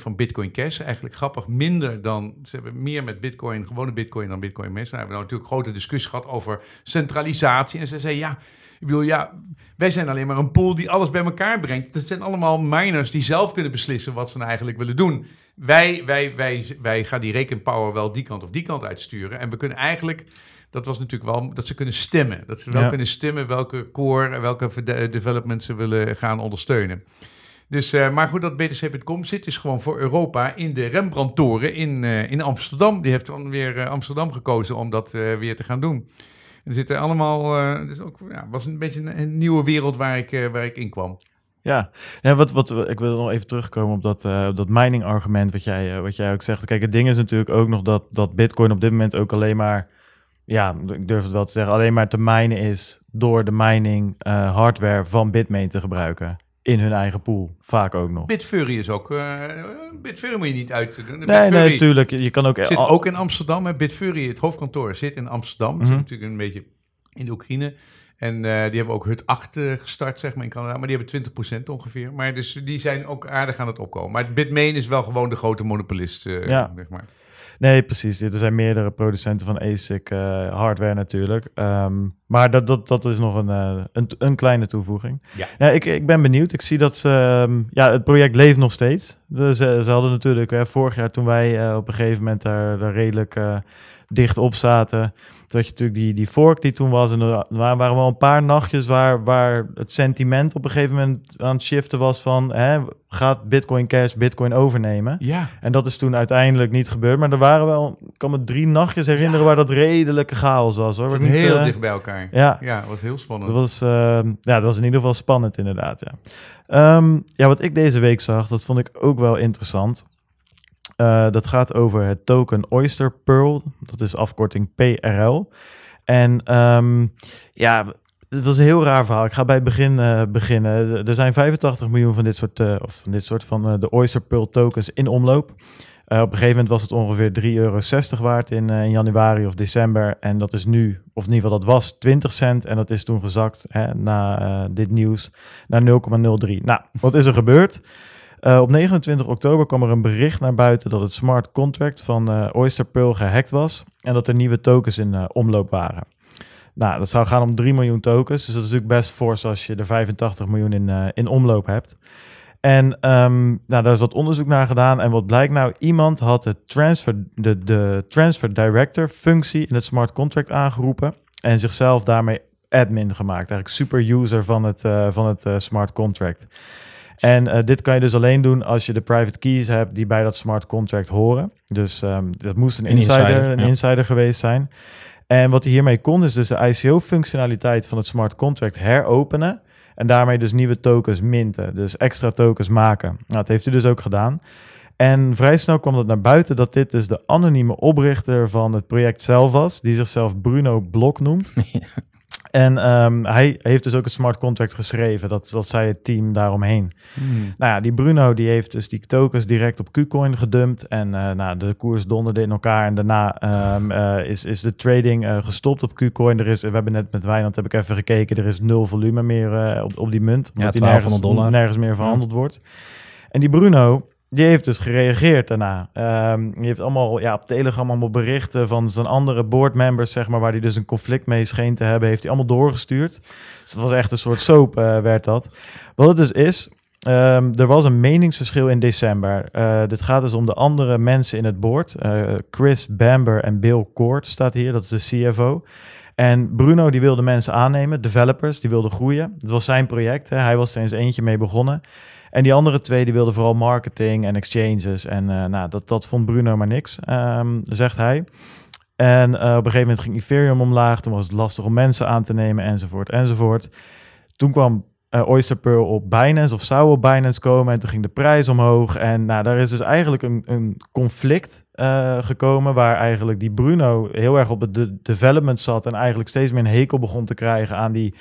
van Bitcoin Cash, eigenlijk grappig, minder dan. Ze hebben meer met Bitcoin, gewone Bitcoin, dan Bitcoin mensen. Nou, we hebben natuurlijk grote discussie gehad over centralisatie. En ze zei ja. Ik bedoel, ja, wij zijn alleen maar een pool die alles bij elkaar brengt. Dat zijn allemaal miners die zelf kunnen beslissen wat ze nou eigenlijk willen doen. Wij, wij, wij, wij gaan die rekenpower wel die kant of die kant uitsturen. En we kunnen eigenlijk dat was natuurlijk wel dat ze kunnen stemmen. Dat ze wel kunnen stemmen welke core en welke development ze willen gaan ondersteunen. Dus, eh, maar goed, dat btc.com zit dus gewoon voor Europa in de rembrandt in, eh, in Amsterdam. Die heeft dan weer eh, Amsterdam gekozen om dat weer te gaan doen. Er zitten allemaal, dus ook, ja, was een beetje een, nieuwe wereld waar ik, uh, waar ik in kwam. Ja, en wat, wat, ik wil nog even terugkomen op dat, uh, dat mining-argument wat jij, wat jij ook zegt. Kijk, het ding is natuurlijk ook nog dat, dat Bitcoin op dit moment ook alleen maar, ja, ik durf het wel te zeggen, alleen maar te minen is door de mining hardware van Bitmain te gebruiken. In hun eigen pool, vaak ook nog. Bitfury is ook. Uh, eh, Bitfury moet je niet uit. Nee, nee, natuurlijk. Je kan ook. Zit ook in Amsterdam. Hè? Bitfury, het hoofdkantoor, zit in Amsterdam. Mm Zit natuurlijk een beetje in de Oekraïne. En eh, die hebben ook Hut 8 eh, gestart, zeg maar, in Canada. Maar die hebben 20% ongeveer. Maar dus die zijn ook aardig aan het opkomen. Maar Bitmain is wel gewoon de grote monopolist, ja. zeg maar. Nee, precies. Er zijn meerdere producenten van ASIC eh, hardware natuurlijk. Ehm, maar dat, dat, dat is nog een, eh, een, een, kleine toevoeging. Ja. ik, ik ben benieuwd. Ik zie dat ze... Ehm, ja, het project leeft nog steeds. ze, ze hadden natuurlijk vorig jaar toen wij eh, op een gegeven moment daar, daar redelijk dicht op zaten. Dat je natuurlijk die, die vork die toen was. En er waren, wel een paar nachtjes waar, waar het sentiment op een gegeven moment aan het shiften was van... Hè, gaat Bitcoin Cash Bitcoin overnemen? Ja. En dat is toen uiteindelijk niet gebeurd. Maar er waren wel, ik kan me drie nachtjes herinneren waar dat redelijke chaos was. Hoor. Het heel eh, dicht bij elkaar. Ja. Ja, was heel spannend. was, ehm, ja, dat was in ieder geval spannend inderdaad, ja. Ehm, ja, wat ik deze week zag, dat vond ik ook wel interessant. Eh, dat gaat over het token Oyster Pearl. Dat is afkorting PRL. En ehm, ja, het was een heel raar verhaal. Ik ga bij het begin eh, beginnen. Eh, er zijn 85 miljoen van dit soort, of van dit soort van de Oyster Pearl tokens in omloop. op een gegeven moment was het ongeveer 3,60 euro waard in, januari of december. En dat is nu, of in ieder geval dat was, 20 cent. En dat is toen gezakt hè, na dit nieuws naar 0,03. Nou, wat is er gebeurd? Eh, op 29 oktober kwam er een bericht naar buiten dat het smart contract van uh, Oyster Pearl gehackt was en dat er nieuwe tokens in eh, omloop waren. Nou, dat zou gaan om 3 miljoen tokens, dus dat is natuurlijk best fors als je er 85 miljoen in, in omloop hebt. En ehm, nou, daar is wat onderzoek naar gedaan. En wat blijkt nou? Iemand had de transfer, de, de transfer director functie in het smart contract aangeroepen. En zichzelf daarmee admin gemaakt. Eigenlijk super user van het, van het smart contract. En eh, dit kan je dus alleen doen als je de private keys hebt die bij dat smart contract horen. Dus ehm, dat moest een, insider, een insider geweest zijn. En wat hij hiermee kon, is dus de ICO-functionaliteit van het smart contract heropenen. En daarmee dus nieuwe tokens minten. Dus extra tokens maken. Nou, dat heeft hij dus ook gedaan. En vrij snel kwam het naar buiten dat dit dus de anonieme oprichter van het project zelf was, die zichzelf Bruno Blok noemt. Ja. [laughs] En ehm, hij heeft dus ook een smart contract geschreven. Dat, dat zei het team daaromheen. Hmm. Nou ja, die Bruno die heeft dus die tokens direct op KuCoin gedumpt. En uh, nou, de koers donderde in elkaar. En daarna ehm, eh, is, is de trading eh, gestopt op KuCoin. Er is, we hebben net met Wijnand heb ik even gekeken. Er is nul volume meer op, op die munt. Omdat ja, die nergens, dollar. nergens meer verhandeld wordt. En die Bruno... Die heeft dus gereageerd daarna. Um, die heeft allemaal ja, op Telegram allemaal berichten van zijn andere boardmembers, zeg maar, waar hij dus een conflict mee scheen te hebben, heeft hij allemaal doorgestuurd. Dus dat was echt een soort soap, eh, werd dat. Wat het dus is, ehm, er was een meningsverschil in december. Uh, dit gaat dus om de andere mensen in het board. Eh, Chris Bamber en Bill Koort staat hier, dat is de CFO. En Bruno die wilde mensen aannemen, developers, die wilden groeien. Het was zijn project, hè? hij was er eens eentje mee begonnen. En die andere twee die wilden vooral marketing en exchanges. En eh, nou, dat, dat vond Bruno maar niks, um, zegt hij. En eh, op een gegeven moment ging Ethereum omlaag. Toen was het lastig om mensen aan te nemen, enzovoort, enzovoort. Toen kwam uh, Oyster Pearl op Binance of zou op Binance komen. En toen ging de prijs omhoog. En nou, daar is dus eigenlijk een, een conflict gekomen waar eigenlijk die Bruno heel erg op het de development zat en eigenlijk steeds meer een hekel begon te krijgen aan die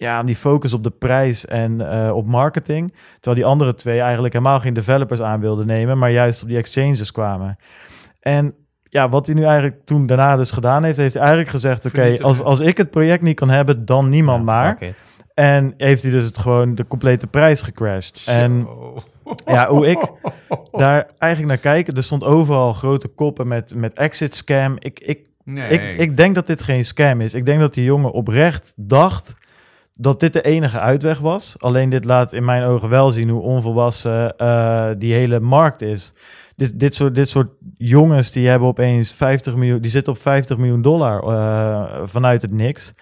ja, die focus op de prijs en eh, op marketing. Terwijl die andere twee eigenlijk helemaal geen developers aan wilden nemen, maar juist op die exchanges kwamen. En ja, wat hij nu eigenlijk toen daarna dus gedaan heeft, heeft hij eigenlijk gezegd: Oké, als, als ik het project niet kan hebben, dan niemand maar. En heeft hij dus het gewoon de complete prijs gecrashed. En ja, hoe ik daar eigenlijk naar kijk, er stond overal grote koppen met, met exit scam. Ik, ik, nee. ik, ik denk dat dit geen scam is. Ik denk dat die jongen oprecht dacht dat dit de enige uitweg was. Alleen dit laat in mijn ogen wel zien hoe onvolwassen eh, die hele markt is. Dit, dit, soort, dit soort jongens die hebben opeens 50 miljoen, die zitten op 50 miljoen dollar eh, vanuit het niks.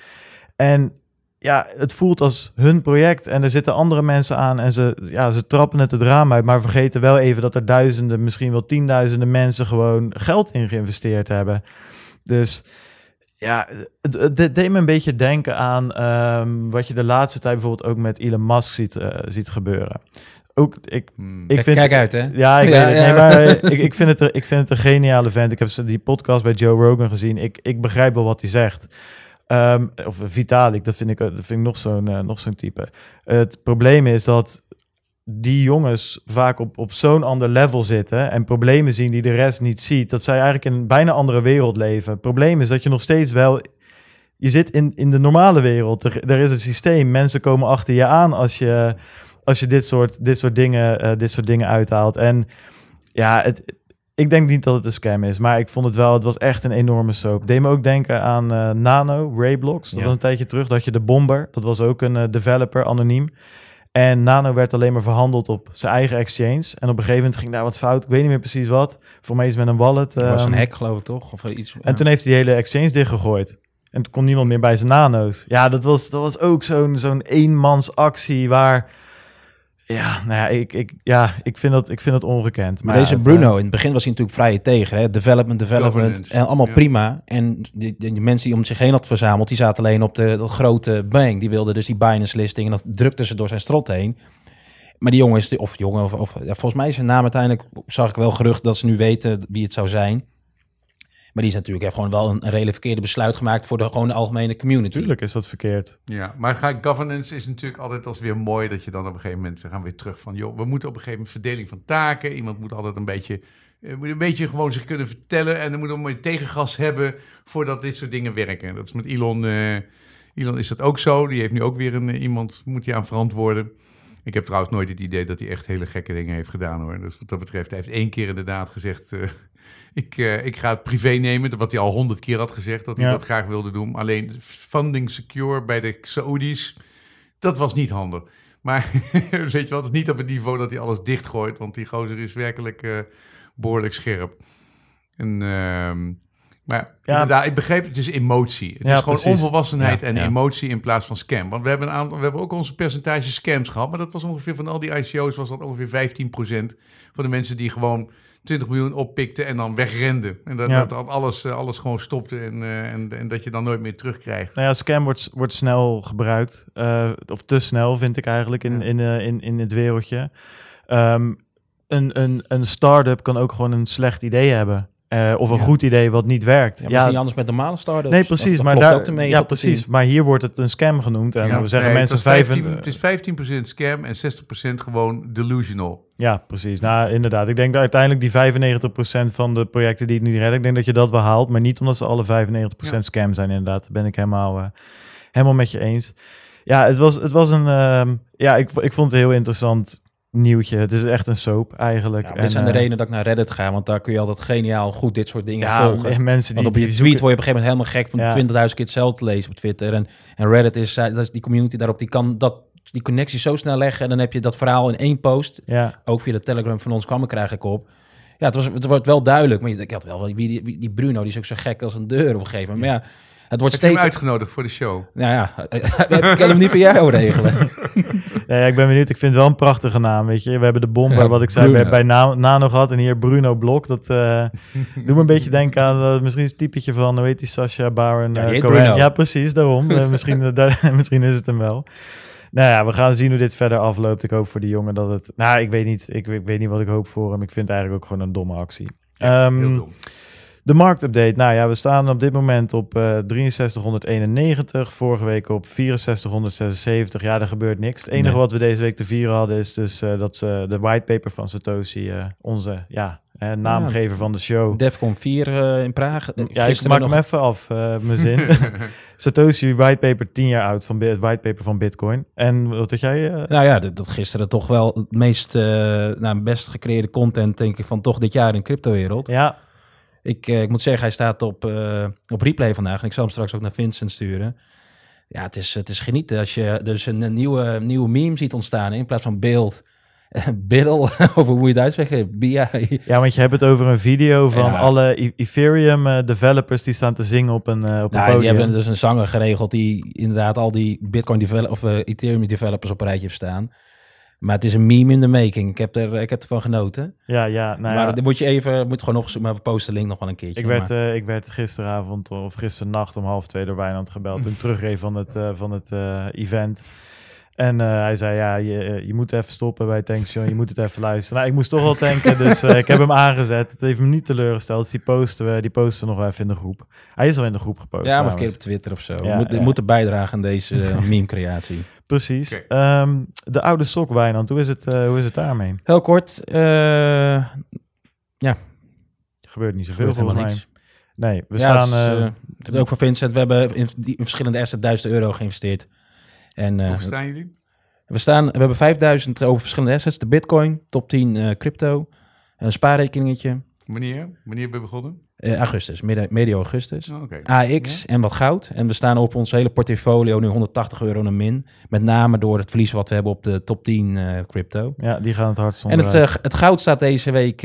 En ja, het voelt als hun project en er zitten andere mensen aan en ze, ja, ze trappen het het raam uit, maar vergeten wel even dat er duizenden, misschien wel tienduizenden mensen gewoon geld in geïnvesteerd hebben. Dus ja, het, deed me een beetje denken aan ehm, wat je de laatste tijd bijvoorbeeld ook met Elon Musk ziet, eh, ziet gebeuren. Ook, ik, hmm. ik kijk, vind, uit, hè? Ja, ik, [laughs] Nee, maar, eh, [laughs] ik, ik, vind het, ik vind het een geniale vent. Ik heb die podcast bij Joe Rogan gezien. Ik, ik begrijp wel wat hij zegt. Ehm, of Vitalik, dat vind ik, eh, dat vind ik nog zo'n nog zo'n type. Het probleem is dat die jongens vaak op, op zo'n ander level zitten en problemen zien die de rest niet ziet, dat zij eigenlijk in een bijna andere wereld leven. Het probleem is dat je nog steeds wel. Je zit in, in de normale wereld. Er, is een systeem. Mensen komen achter je aan als je, als je dit, soort, dit, soort dingen, eh, dit soort dingen uithaalt. En ja, het, ik denk niet dat het een scam is, maar ik vond het wel, het was echt een enorme soap. Deem me ook denken aan eh, Nano, Rayblocks. Dat was een tijdje terug, dat je de Bomber, dat was ook een eh, developer, anoniem. En Nano werd alleen maar verhandeld op zijn eigen exchange. En op een gegeven moment ging daar wat fout. Ik weet niet meer precies wat. Voor mij is met een wallet. was een ehm, hack, geloof ik, toch? Of iets, En toen heeft die hele exchange dichtgegooid. En toen kon niemand meer bij zijn nano's. Ja, dat was, dat was ook zo'n zo'n eenmansactie waar ja, nou ja, ik, ik, ja, ik, vind, dat, ik vind dat ongekend. Maar, deze Bruno, eh, in het begin was hij natuurlijk vrije tegen. Hè? Development, development, en eh, allemaal prima. En de, mensen die om zich heen had verzameld, die zaten alleen op de, grote bank. Die wilden dus die Binance-listing en dat drukte ze door zijn strot heen. Maar die jongen is, of jongen, of, of ja, volgens mij is zijn naam uiteindelijk, zag ik wel gerucht dat ze nu weten wie het zou zijn. Maar die is natuurlijk, heeft gewoon wel een, een redelijk verkeerde besluit gemaakt voor de, gewoon algemene community. Tuurlijk is dat verkeerd. Ja, maar governance is natuurlijk altijd als weer mooi dat je dan op een gegeven moment, we gaan weer terug van, joh, we moeten op een gegeven moment verdeling van taken. Iemand moet altijd een beetje eh, moet een beetje gewoon zich kunnen vertellen en dan moet een mooi tegengas hebben voordat dit soort dingen werken. Dat is met Elon. Eh, Elon is dat ook zo. Die heeft nu ook weer een, eh, iemand, moet hij aan verantwoorden. Ik heb trouwens nooit het idee dat hij echt hele gekke dingen heeft gedaan hoor. Dus wat dat betreft, hij heeft één keer inderdaad gezegd: eh, [laughs] ik, eh, ik ga het privé nemen. Wat hij al honderd keer had gezegd dat hij dat graag wilde doen. Alleen funding secure bij de Saoedi's, dat was niet handig. Maar [laughs] weet je wel, het is niet op het niveau dat hij alles dichtgooit. Want die gozer is werkelijk uh, behoorlijk scherp. En ehm, maar ja. ik begreep het is emotie. Het is gewoon onvolwassenheid en emotie in plaats van scam. Want we hebben, een aantal, we hebben ook onze percentage scams gehad. Maar dat was ongeveer van al die ICO's was dat ongeveer 15% van de mensen die gewoon 20 miljoen oppikten en dan wegrenden. En dat, dat, dat alles, eh, alles gewoon stopte en, eh, en, en, dat je dan nooit meer terugkrijgt. Nou ja, scam wordt, wordt snel gebruikt. Eh, of te snel vind ik eigenlijk in, in, in, in het wereldje. Ehm, een, een, een start-up kan ook gewoon een slecht idee hebben. Eh, of een goed idee wat niet werkt. Ja, anders met normale start-ups. Nee, precies. Maar daar, ja, precies. Maar hier wordt het een scam genoemd. En we zeggen mensen... Het, 15, is 15% scam en 60% gewoon delusional. Ja, precies. Nou, inderdaad. Ik denk dat uiteindelijk die 95% van de projecten die het niet redden... ik denk dat je dat wel haalt. Maar niet omdat ze alle 95% scam zijn, inderdaad. Daar ben ik helemaal, eh, helemaal met je eens. Ja, het was, het was een... Ehm, ja, ik, ik vond het heel interessant nieuwtje. Het is echt een soap eigenlijk. Ja, en, dit zijn de eh, redenen dat ik naar Reddit ga, want daar kun je altijd geniaal goed dit soort dingen ja, volgen. Mensen die, want op je tweet word je op een gegeven moment helemaal gek van ja. 20.000 keer hetzelfde lezen op Twitter. En, en Reddit is, eh, dat is die community daarop, die kan dat, die connectie zo snel leggen. En dan heb je dat verhaal in één post. Ja. Ook via de Telegram van ons kwam ik ik op. Ja, het, was, het wordt wel duidelijk. Maar ik had wel, wie, die, Bruno, die is ook zo gek als een deur op een gegeven moment. Maar ja, het wordt steeds... uitgenodigd voor de show? Nou ja, [laughs] ik kan hem niet voor jou regelen. [laughs] ja ik ben benieuwd. Ik vind het wel een prachtige naam, weet je. We hebben de bomber wat ik zei, bij, bij Nano gehad. En hier Bruno Blok. Dat uh, [laughs] doet me een beetje denken aan uh, misschien een typetje van, hoe heet die, Sasha Baron ja, eh, Cohen. Ja, precies, daarom. misschien, [laughs] daar, misschien is het hem wel. Nou ja, we gaan zien hoe dit verder afloopt. Ik hoop voor die jongen dat het... Nou, ik weet niet, ik, ik weet niet wat ik hoop voor hem. Ik vind het eigenlijk ook gewoon een domme actie. heel ehm, dom. De marktupdate. Nou ja, we staan op dit moment op uh, eh, 6391. Vorige week op 6476. Ja, er gebeurt niks. Het enige wat we deze week te vieren hadden is dus eh, dat ze de whitepaper van Satoshi, eh, onze ja, eh, naamgever van de show. Defcon 4 uh, in Praag. ja, ik maak hem even af, uh, mijn zin. [laughs] Satoshi whitepaper 10 jaar oud van het whitepaper van Bitcoin. En wat had jij? Nou ja, dat, dat, gisteren toch wel het meest, nou, best gecreëerde content, denk ik, van toch dit jaar in crypto wereld. Ja, ik, eh, ik moet zeggen, hij staat op, eh, op replay vandaag. En ik zal hem straks ook naar Vincent sturen. Ja, het is, het is genieten als je dus een, nieuwe, nieuwe meme ziet ontstaan. In plaats van beeld, [laughs] Biddle, [laughs] over hoe je het uitspreekt. Ja, want je hebt het over een video van alle e- Ethereum eh, developers die staan te zingen op een, op nou, Die hebben dus een zanger geregeld die inderdaad al die Bitcoin developers of Ethereum developers op een rijtje heeft staan. Maar het is een meme in de making. Ik heb, er, ik heb ervan genoten. Ja, ja. Nou ja. maar moet je even, moet gewoon opzoeken. Maar we posten de link nog wel een keertje. Ik werd, eh, ik werd gisteravond of gisternacht om half twee door Wijnand gebeld. toen ik terugreed van het, eh, van het eh, event. En eh, hij zei, ja, je, je moet even stoppen bij Tankstation, je moet het even luisteren. Nou, ik moest toch wel tanken, dus eh, ik heb hem aangezet. Het heeft me niet teleurgesteld, dus die posten we, die posten nog wel even in de groep. Hij is al in de groep gepost Ja, maar een keer op Twitter of zo. Ja, we, moet, moeten bijdragen aan deze eh, [laughs] meme-creatie. Precies. Ehm, de oude sok, Wijnand, hoe is het, hoe is het daarmee? Heel kort, ja. Gebeurt niet zoveel Gebeurt volgens mij. Nee, we staan... Het is, ook voor Vincent. We hebben in, in verschillende assets 1000 euro geïnvesteerd. En, eh, Hoe staan jullie? We, staan, we hebben 5000 over verschillende assets. De bitcoin, top 10 eh, crypto, een spaarrekeningetje. Wanneer? Wanneer ben begonnen? Eh, augustus, midden, medio augustus. Oh, AX en wat goud. En we staan op ons hele portfolio nu 180 euro naar min. Met name door het verlies wat we hebben op de top 10 crypto. Ja, die gaan het hardst En het, het, goud staat deze week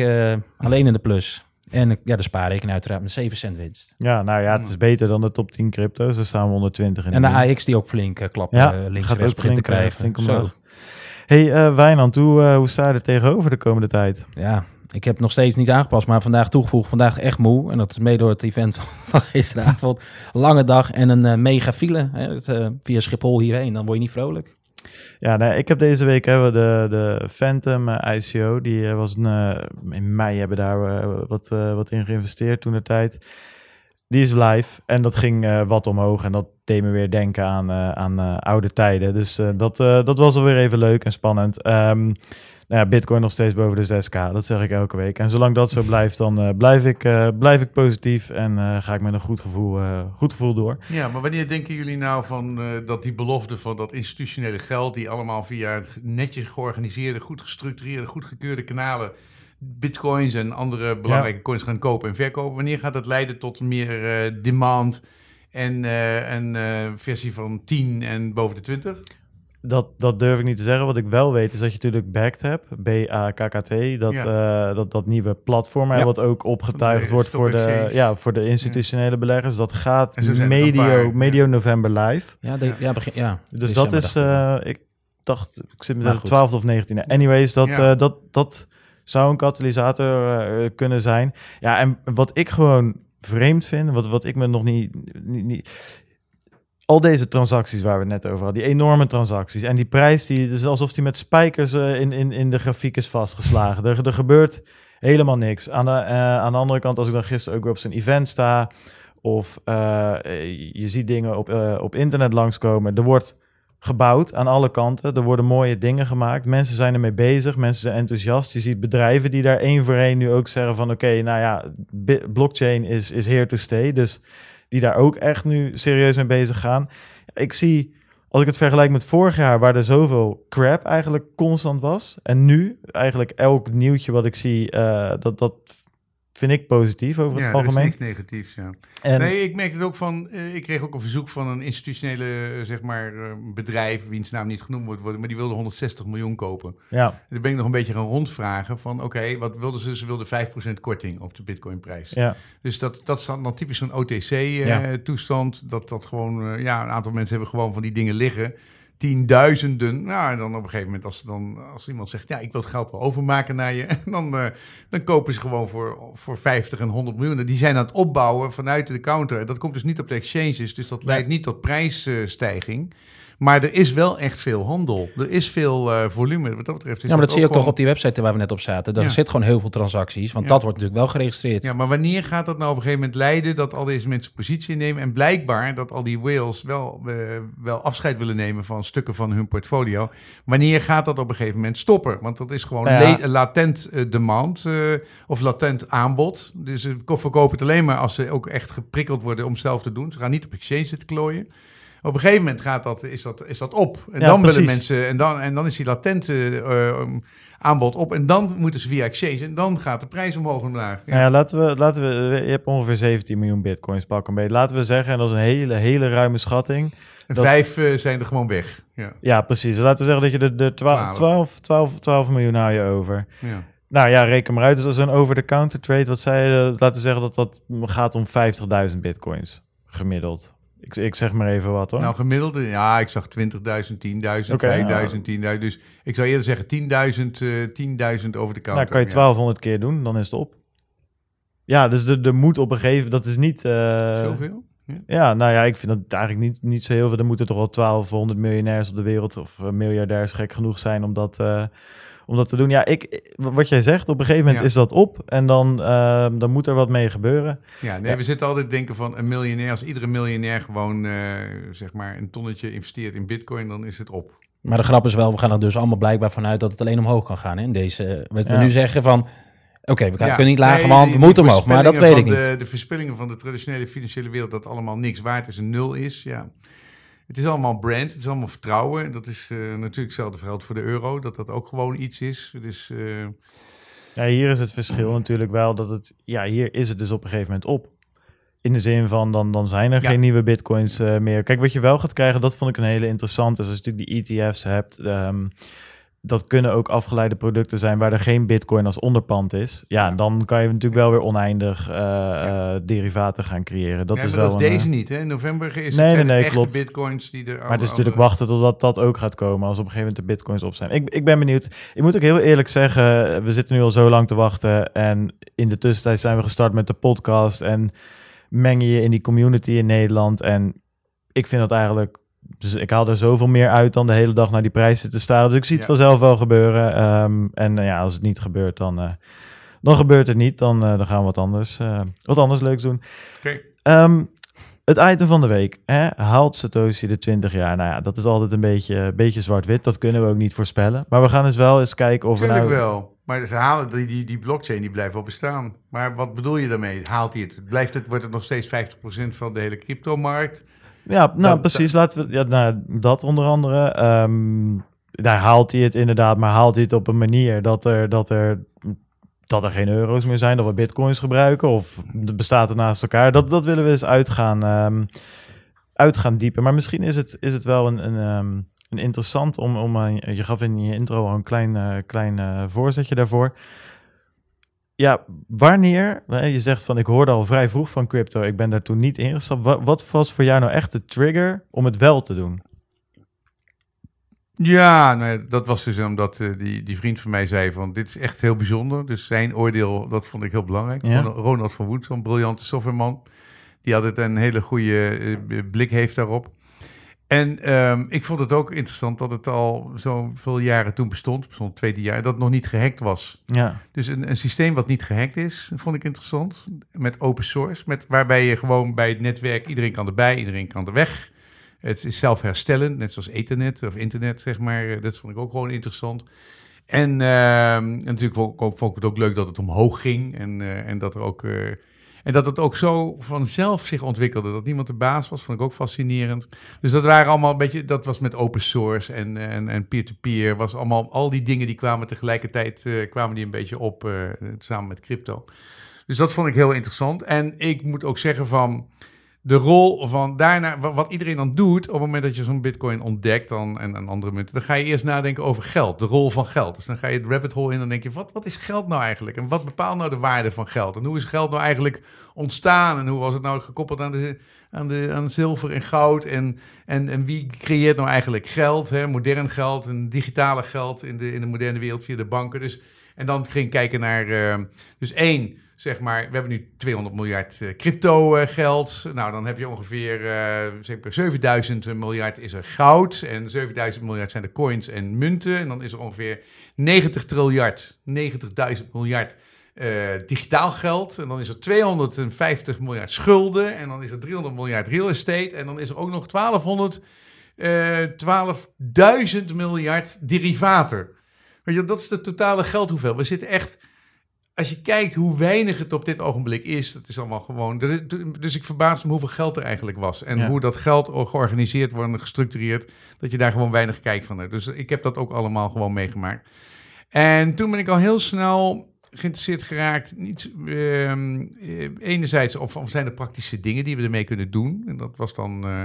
alleen in de plus. En ja, de spaarrekening uiteraard met 7 cent winst. Ja, nou ja, het is beter dan de top 10 crypto's. Daar staan we 120 in. En de, AX die ook flink uh, klapt ja, eh, links gaat begint te krijgen. Eh, flink omhoog. Hey Wijnand, hoe, hoe sta je er tegenover de komende tijd? Ja, ik heb nog steeds niet aangepast, maar vandaag toegevoegd. Vandaag echt moe. En dat is mee door het event [laughs] van, gisteravond. Lange dag en een mega file. Hè, het, via Schiphol hierheen, dan word je niet vrolijk. Ja, nee, ik heb deze week hebben de, de Phantom eh, ICO. Die eh, was een, eh, in mei hebben daar wat, wat in geïnvesteerd toen de tijd. Die is live en dat ging wat omhoog. En dat deed me weer denken aan, aan oude tijden. Dus dat, dat was alweer even leuk en spannend. Um, nou ja, Bitcoin nog steeds boven de 6K. Dat zeg ik elke week. En zolang dat zo blijft, dan eh, blijf, ik, eh, blijf ik positief en eh, ga ik met een goed gevoel, goed gevoel door. Ja, maar wanneer denken jullie nou van dat die belofte van dat institutionele geld, die allemaal via netjes georganiseerde, goed gestructureerde, goed gekeurde kanalen bitcoins en andere belangrijke coins gaan kopen en verkopen, wanneer gaat dat leiden tot meer demand? en een versie van 10 en boven de 20? Dat, dat durf ik niet te zeggen. Wat ik wel weet is dat je natuurlijk Backed hebt, B-A-K-K-T, dat, eh, dat, dat nieuwe platform, en wat ook opgetuigd wordt voor de, ja, voor de institutionele beleggers. Dat gaat medio, medio november live. Ja, ja. begin, ja. Dus dat is, eh, ik dacht, ik zit met de 12 of 19. Anyways, dat, eh, dat, dat zou een katalysator kunnen zijn. Ja, en wat ik gewoon vreemd vind, wat, wat ik me nog niet, niet al deze transacties waar we net over hadden, die enorme transacties en die prijs, die, het is alsof die met spijkers eh, in, in, in de grafiek is vastgeslagen. er, er gebeurt helemaal niks. Aan de, eh, aan de andere kant, als ik dan gisteren ook weer op zijn event sta of eh, je ziet dingen op, op internet langskomen, er wordt gebouwd aan alle kanten, er worden mooie dingen gemaakt, mensen zijn ermee bezig, mensen zijn enthousiast. Je ziet bedrijven die daar één voor één nu ook zeggen van oké, nou ja, blockchain is, is here to stay, dus die daar ook echt nu serieus mee bezig gaan. Ik zie, als ik het vergelijk met vorig jaar, waar er zoveel crap eigenlijk constant was. En nu, eigenlijk elk nieuwtje wat ik zie, eh, dat, dat vind ik positief over het algemeen. Ja, negatief, ja. En... Nee, ik merk het ook van, eh, ik kreeg ook een verzoek van een institutionele, eh, zeg maar, uh, bedrijf, wiens naam niet genoemd wordt, maar die wilde 160 miljoen kopen. Ja. En ben ik nog een beetje gaan rondvragen van, oké, wat wilden ze? Ze wilden 5% korting op de bitcoinprijs. Ja. Dus dat, dat is dan typisch zo'n OTC-toestand, dat, dat gewoon, ja, een aantal mensen hebben gewoon van die dingen liggen tienduizenden. Nou, en dan op een gegeven moment, als, dan, als iemand zegt: Ja, ik wil het geld wel overmaken naar je. [laughs] Dan, eh, dan kopen ze gewoon voor, voor 50 en 100 miljoen. Die zijn aan het opbouwen vanuit de counter. Dat komt dus niet op de exchanges. Dus dat leidt niet tot prijsstijging. Maar er is wel echt veel handel. Er is veel eh, volume. Wat dat betreft is ja, maar dat, zie je ook toch op die website waar we net op zaten. Daar zit gewoon heel veel transacties, want dat wordt natuurlijk wel geregistreerd. Ja, maar wanneer gaat dat nou op een gegeven moment leiden dat al deze mensen positie nemen en blijkbaar dat al die whales wel, eh, wel afscheid willen nemen van stukken van hun portfolio? Wanneer gaat dat op een gegeven moment stoppen? Want dat is gewoon nou latent eh, demand of latent aanbod. Dus ze verkopen het alleen maar als ze ook echt geprikkeld worden om zelf te doen. Ze gaan niet op exchange zitten klooien op een gegeven moment gaat dat, is, dat, is dat op. En dan willen mensen, en dan, en dan is die latente eh, aanbod op. En dan moeten ze via exchange en dan gaat de prijs omhoog en omlaag. Ja. Nou ja, laten we, laten we, je hebt ongeveer 17 miljoen bitcoins pakken mee. Laten we zeggen, en dat is een hele, hele ruime schatting. Dat... Vijf eh, zijn er gewoon weg. Ja, ja precies. Dus laten we zeggen dat je de, de 12, 12, 12, miljoen hou je over. Ja. Nou ja, reken maar uit. Dus als een over-the-counter trade, wat zei je? Laten we zeggen dat dat gaat om 50.000 bitcoins gemiddeld ik, ik zeg maar even wat hoor. Nou, gemiddelde, ja, ik zag 20.000, 10.000, 5.000, 10.000. Dus ik zou eerder zeggen 10.000 uh, 10.000 over de counter. Nou, kan je 1200 keer doen, dan is het op. Ja, dus de, de moet op een gegeven dat is niet... Uh, Zoveel? Ja. nou ja, ik vind dat eigenlijk niet, niet zo heel veel. Er moeten toch al 1200 miljonairs op de wereld of eh, miljardairs gek genoeg zijn om dat... Eh, om dat te doen. Ja, ik, wat jij zegt, op een gegeven moment is dat op en dan, ehm, dan moet er wat mee gebeuren. Ja, nee, we zitten altijd denken van een miljonair. Als iedere miljonair gewoon eh, zeg maar een tonnetje investeert in bitcoin, dan is het op. Maar de grap is wel, we gaan er dus allemaal blijkbaar vanuit dat het alleen omhoog kan gaan. Hè? In deze, wat we nu zeggen van, oké, we kunnen niet lager, nee, want we moeten omhoog. Maar dat weet ik niet. De, de verspillingen van de traditionele financiële wereld, dat allemaal niks waard is en nul is, ja. Het is allemaal brand, het is allemaal vertrouwen. Dat is eh, natuurlijk hetzelfde verhaal voor de euro, dat dat ook gewoon iets is. Dus, ja, hier is het verschil natuurlijk wel dat het, ja, hier is het dus op een gegeven moment op. In de zin van, dan, dan zijn er geen nieuwe bitcoins eh, meer. Kijk, wat je wel gaat krijgen, dat vond ik een hele interessante. Dus als je natuurlijk die ETF's hebt, um, dat kunnen ook afgeleide producten zijn waar er geen bitcoin als onderpand is. Ja, dan kan je natuurlijk wel weer oneindig eh, eh, derivaten gaan creëren. Dat is wel dat is deze niet, hè? In november is nee, nee, nee, klopt. bitcoins die er... Maar het is natuurlijk wachten totdat dat ook gaat komen, als op een gegeven moment de bitcoins op zijn. Ik, ik ben benieuwd. Ik moet ook heel eerlijk zeggen, we zitten nu al zo lang te wachten en in de tussentijd zijn we gestart met de podcast en mengen je in die community in Nederland en ik vind dat eigenlijk dus ik haal er zoveel meer uit dan de hele dag naar die prijzen te staan. Dus ik zie het vanzelf wel gebeuren. Ehm, en eh, ja, als het niet gebeurt, dan, eh, dan gebeurt het niet. Dan, eh, dan gaan we wat anders, wat anders leuks doen. Ehm, het item van de week. Hè? Haalt Satoshi de 20 jaar? Nou ja, dat is altijd een beetje, beetje zwart-wit. Dat kunnen we ook niet voorspellen. Maar we gaan dus wel eens kijken of Tuurlijk we nou... wel. Maar ze halen die, die, die blockchain die blijft wel bestaan. Maar wat bedoel je daarmee? Haalt hij het? Blijft het? Wordt het nog steeds 50% van de hele cryptomarkt? markt ja, nou precies. Laten we ja, nou, dat onder andere. Ehm, daar haalt hij het inderdaad, maar haalt hij het op een manier dat er, dat er, dat er geen euro's meer zijn, dat we bitcoins gebruiken of bestaat er naast elkaar. Dat, dat willen we eens uitgaan, um, uitgaan diepen. Maar misschien is het, is het wel een, een, ehm, een interessant om, om eh, je gaf in je intro al een klein, eh, klein eh, voorzetje daarvoor ja, wanneer, je zegt van ik hoorde al vrij vroeg van crypto, ik ben daar toen niet ingestapt. Wat, wat was voor jou nou echt de trigger om het wel te doen? Ja, dat was dus omdat eh, die, die vriend van mij zei van dit is echt heel bijzonder. Dus zijn oordeel, dat vond ik heel belangrijk. Ronald van Woed, zo'n briljante softwareman, die altijd een hele goede eh, blik heeft daarop. En ehm, ik vond het ook interessant dat het al zoveel jaren toen bestond, bestond het tweede jaar, dat het nog niet gehackt was. Ja. Dus een, een systeem wat niet gehackt is, vond ik interessant. Met open source, met, waarbij je gewoon bij het netwerk, iedereen kan erbij, iedereen kan er weg. Het is zelfherstellend, net zoals ethernet of internet, zeg maar. Eh, dat vond ik ook gewoon interessant. En, en ehm, natuurlijk vond, ik het ook leuk dat het omhoog ging en, eh, en dat er ook... Eh, en dat het ook zo vanzelf zich ontwikkelde, dat niemand de baas was, vond ik ook fascinerend. Dus dat waren allemaal een beetje, dat was met open source en, en, en peer-to-peer, was allemaal, al die dingen die kwamen tegelijkertijd, eh, kwamen die een beetje op, eh, samen met crypto. Dus dat vond ik heel interessant. En ik moet ook zeggen van, de rol van daarna, wat iedereen dan doet, op het moment dat je zo'n bitcoin ontdekt dan, en en andere munten, dan ga je eerst nadenken over geld, de rol van geld. Dus dan ga je het rabbit hole in dan denk je, wat, wat is geld nou eigenlijk? En wat bepaalt nou de waarde van geld? En hoe is geld nou eigenlijk ontstaan? En hoe was het nou gekoppeld aan, de, aan, de, aan zilver en goud? En, en, en wie creëert nou eigenlijk geld? Hè? Modern geld en digitale geld in de, in de moderne wereld via de banken. Dus, en dan ging kijken naar, eh, dus één zeg maar, we hebben nu 200 miljard eh, crypto eh, geld. Nou, dan heb je ongeveer 7000 eh, miljard is er goud en 7000 miljard zijn de coins en munten. En dan is er ongeveer 90 triljard, 90.000 miljard digitaal geld. En dan is er 250 miljard schulden en dan is er 300 miljard real estate. En dan is er ook nog 1200, 12.000 miljard derivaten. Weet je, dat is de totale geldhoeveel. We zitten echt als je kijkt hoe weinig het op dit ogenblik is, dat is allemaal gewoon. Dus ik verbaas me hoeveel geld er eigenlijk was. En hoe dat geld georganiseerd wordt en gestructureerd, dat je daar gewoon weinig kijkt van hebt. Dus ik heb dat ook allemaal gewoon meegemaakt. En toen ben ik al heel snel geïnteresseerd geraakt. Niet, ehm, eh, enerzijds, of, of, zijn er praktische dingen die we ermee kunnen doen? En dat was dan eh,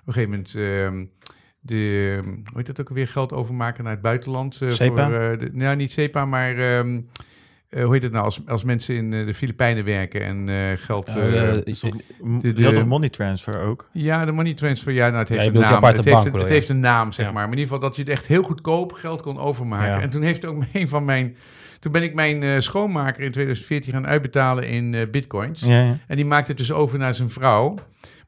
op een gegeven moment. Ehm, de, hoe heet dat ook alweer, geld overmaken naar het buitenland. Eh, voor, de, nou, niet CEPA, maar um, eh, hoe heet het nou, als, als mensen in eh, de Filipijnen werken en eh, geld... Uh, de, money transfer ook? Ja, de money transfer, ja, nou, het heeft een naam. Het, heeft, een, naam, zeg maar. in ieder geval dat je het echt heel goedkoop geld kon overmaken. En toen heeft ook [laughs] een van mijn... Toen ben ik mijn schoonmaker in 2014 gaan uitbetalen in bitcoins. En die maakte het dus over naar zijn vrouw.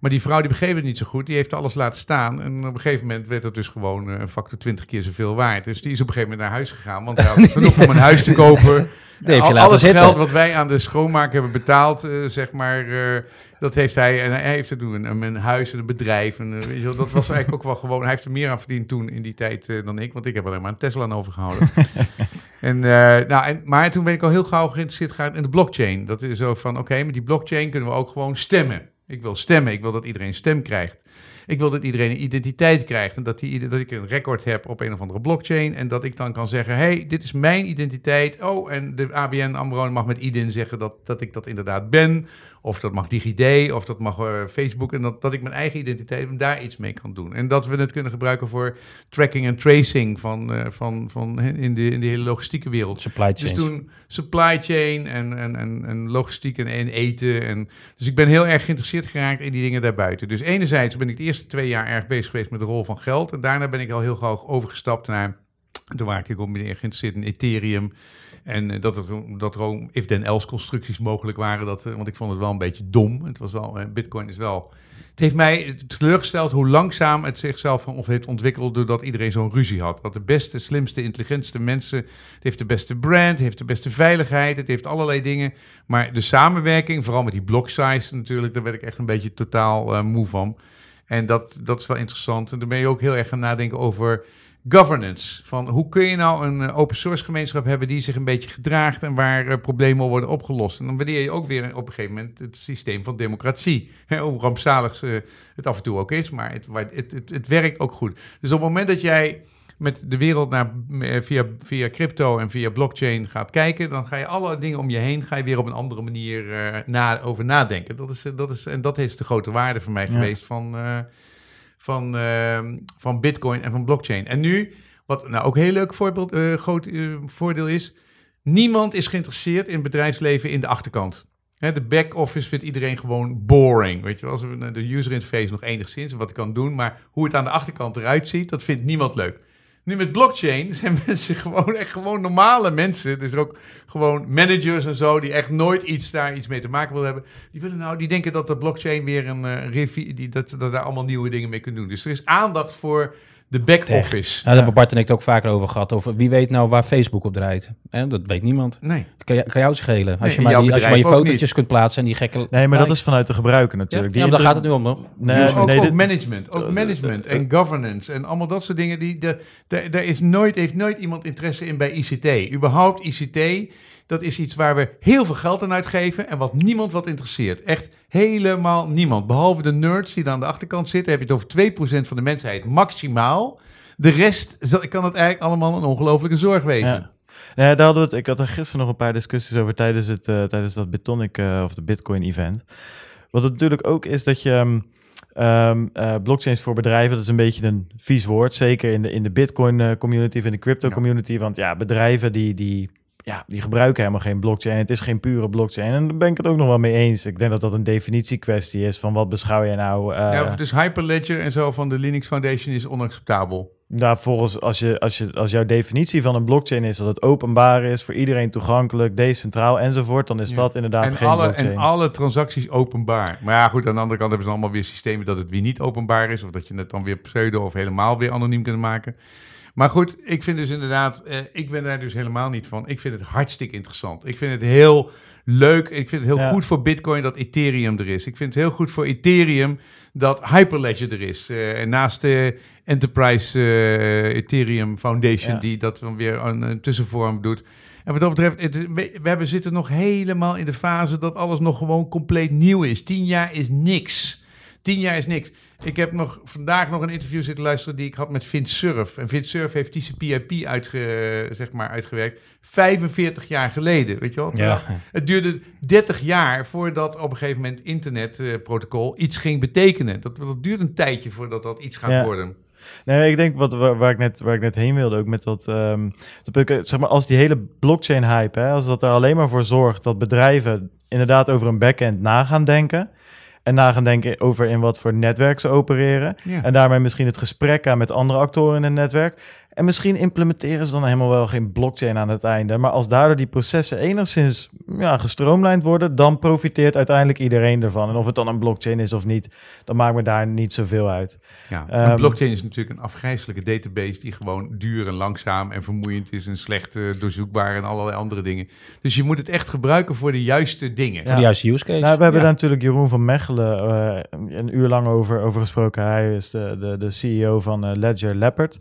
Maar die vrouw die begreep het niet zo goed. Die heeft alles laten staan. En op een gegeven moment werd het dus gewoon eh, een factor 20 keer zoveel waard. Dus die is op een gegeven moment naar huis gegaan. Want hij had [laughs] genoeg om een huis te kopen. Nee, [laughs] al, alles zitten. geld wat wij aan de schoonmaak hebben betaald, eh, zeg maar, eh, dat heeft hij. En hij heeft er doen. Een, een huis en een bedrijf. En, weet je, dat was eigenlijk ook wel gewoon. Hij heeft er meer aan verdiend toen in die tijd dan ik. Want ik heb alleen maar een Tesla aan overgehouden. [laughs] en, nou, en, maar toen ben ik al heel gauw geïnteresseerd gaan in de blockchain. Dat is zo van, oké, met die blockchain kunnen we ook gewoon stemmen. Ik wil stemmen. Ik wil dat iedereen stem krijgt. Ik wil dat iedereen een identiteit krijgt. En dat, die, dat ik een record heb op een of andere blockchain. En dat ik dan kan zeggen: hey, dit is mijn identiteit. Oh, en de ABN Amro mag met IDIN zeggen dat, dat ik dat inderdaad ben. Of dat mag DigiD, of dat mag eh, Facebook. En dat, dat ik mijn eigen identiteit daar iets mee kan doen. En dat we het kunnen gebruiken voor tracking en tracing van, eh, van, van in, de, in de hele logistieke wereld. Supply chain. Dus toen supply chain en, en, en, en logistiek en, eten. En, dus ik ben heel erg geïnteresseerd geraakt in die dingen daarbuiten. Dus enerzijds ben ik de eerste twee jaar erg bezig geweest met de rol van geld. En daarna ben ik al heel gauw overgestapt naar... Toen waar ik ook meer geïnteresseerd in Ethereum en eh, dat er, dat er ook if then else constructies mogelijk waren. Dat, eh, want ik vond het wel een beetje dom. Het was wel, eh, Bitcoin is wel. Het heeft mij teleurgesteld hoe langzaam het zichzelf of heeft ontwikkeld doordat iedereen zo'n ruzie had. Wat de beste, slimste, intelligentste mensen. Het heeft de beste brand, het heeft de beste veiligheid, het heeft allerlei dingen. Maar de samenwerking, vooral met die block size natuurlijk, daar werd ik echt een beetje totaal moe van. En dat, dat is wel interessant. En daar ben je ook heel erg gaan nadenken over governance. Van hoe kun je nou een eh, open source gemeenschap hebben die zich een beetje gedraagt en waar eh, problemen worden opgelost. En dan waardeer je ook weer op een gegeven moment het systeem van democratie. hoe rampzalig eh, het af en toe ook is, maar het, het, het, werkt ook goed. Dus op het moment dat jij met de wereld naar, via, via crypto en via blockchain gaat kijken, dan ga je alle dingen om je heen ga je weer op een andere manier over nadenken. Dat is, dat is, en dat is de grote waarde voor mij geweest van van, ehm, van Bitcoin en van blockchain. En nu, wat nou ook een heel leuk voorbeeld, eh, groot eh, voordeel is, niemand is geïnteresseerd in bedrijfsleven in de achterkant. Hè, de back-office vindt iedereen gewoon boring. Weet je, als we de user interface nog enigszins wat kan doen, maar hoe het aan de achterkant eruit ziet, dat vindt niemand leuk. Nu met blockchain [laughs] zijn mensen gewoon echt gewoon normale mensen. Dus ook gewoon managers en zo, die echt nooit iets daar iets mee te maken willen hebben. Die willen nou, die denken dat de blockchain weer een uh, eh, review, die, dat, dat daar allemaal nieuwe dingen mee kunnen doen. Dus er is aandacht voor de back-office. Nou, daar hebben Bart en ik het ook vaker over gehad. Over wie weet nou waar Facebook op draait. En dat weet niemand. Nee. Kan, kan jou schelen. Als, je, maar die, als je maar je fotootjes kunt plaatsen en die gekke... Nee, maar dat is vanuit de gebruiker natuurlijk. Ja, die daar gaat het nu om nog. Nee, dus ook, nee, ook management. Ook eh, management eh, en eh, governance en allemaal dat soort dingen. Die, de, de, daar is nooit, heeft nooit iemand interesse in bij ICT. Überhaupt ICT dat is iets waar we heel veel geld aan uitgeven en wat niemand wat interesseert. Echt helemaal niemand. Behalve de nerds die daar aan de achterkant zitten, heb je het over 2% van de mensheid maximaal. De rest kan het eigenlijk allemaal een ongelofelijke zorg wezen. Ja. Nee, daar hadden we het, ik had er gisteren nog een paar discussies over tijdens, het, eh, tijdens dat Bitonic eh, of de Bitcoin-event. Wat het natuurlijk ook is dat je. Um, Um, blockchains voor bedrijven, dat is een beetje een vies woord. Zeker in de, in de Bitcoin community of in de crypto community. Want ja, bedrijven die, die ja, die gebruiken helemaal geen blockchain. Het is geen pure blockchain. En daar ben ik het ook nog wel mee eens. Ik denk dat dat een definitiekwestie is van wat beschouw jij nou... Uh... Ja, dus Hyperledger en zo van de Linux Foundation is onacceptabel. Nou, volgens als, je, als, je, als jouw definitie van een blockchain is dat het openbaar is, voor iedereen toegankelijk, decentraal enzovoort, dan is dat inderdaad en geen blockchain. En alle transacties openbaar. Maar ja, goed, aan de andere kant hebben ze allemaal weer systemen dat het weer niet openbaar is, of dat je het dan weer pseudo of helemaal weer anoniem kunt maken. Maar goed, ik vind dus inderdaad, eh, ik ben daar dus helemaal niet van. Ik vind het hartstikke interessant. Ik vind het heel leuk. Ik vind het heel goed voor Bitcoin dat Ethereum er is. Ik vind het heel goed voor Ethereum dat Hyperledger er is. Eh, en naast de Enterprise eh, Ethereum Foundation, die dat dan weer een, tussenvorm doet. En wat dat betreft, we, we hebben zitten nog helemaal in de fase dat alles nog gewoon compleet nieuw is. Tien jaar is niks. Tien jaar is niks. Ik heb nog, vandaag nog een interview zitten luisteren die ik had met Vint Surf. En Vint Surf heeft TCP/IP uitge, zeg maar uitgewerkt 45 jaar geleden, weet je wel? Ja. Het duurde 30 jaar voordat op een gegeven moment internetprotocol iets ging betekenen. Dat, dat duurt een tijdje voordat dat iets gaat worden. Nee, ik denk wat, waar, ik net, waar ik net heen wilde, ook met dat. Ehm, zeg maar, als die hele blockchain hype, hè, als dat er alleen maar voor zorgt dat bedrijven inderdaad over een backend na gaan denken. En na gaan denken over in wat voor netwerk ze opereren. En daarmee misschien het gesprek aan met andere actoren in het netwerk. En misschien implementeren ze dan helemaal wel geen blockchain aan het einde. Maar als daardoor die processen enigszins ja, gestroomlijnd worden, dan profiteert uiteindelijk iedereen ervan. En of het dan een blockchain is of niet, dan maakt me daar niet zoveel uit. Ja, een ehm, blockchain is natuurlijk een afgrijzelijke database die gewoon duur en langzaam en vermoeiend is en slecht eh, doorzoekbaar en allerlei andere dingen. Dus je moet het echt gebruiken voor de juiste dingen. Ja. Voor de juiste use case. Nou, we hebben daar natuurlijk Jeroen van Mechelen eh, een uur lang over, over gesproken. Hij is de, de, de CEO van eh, Ledger Leopard.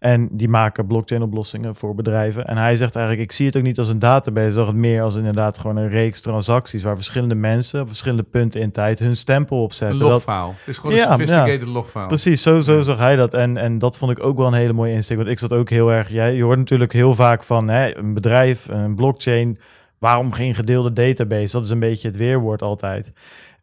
En die maken blockchain-oplossingen voor bedrijven. En hij zegt eigenlijk: Ik zie het ook niet als een database, maar het meer als inderdaad gewoon een reeks transacties waar verschillende mensen op verschillende punten in tijd hun stempel op zetten. Een logfile. Dat, is gewoon een sophisticated ja, Precies, zo, zo ja. zag hij dat. En, en dat vond ik ook wel een hele mooie insteek. Want ik zat ook heel erg. Jij, je hoort natuurlijk heel vaak van hè, een bedrijf, een blockchain waarom geen gedeelde database? Dat is een beetje het weerwoord altijd.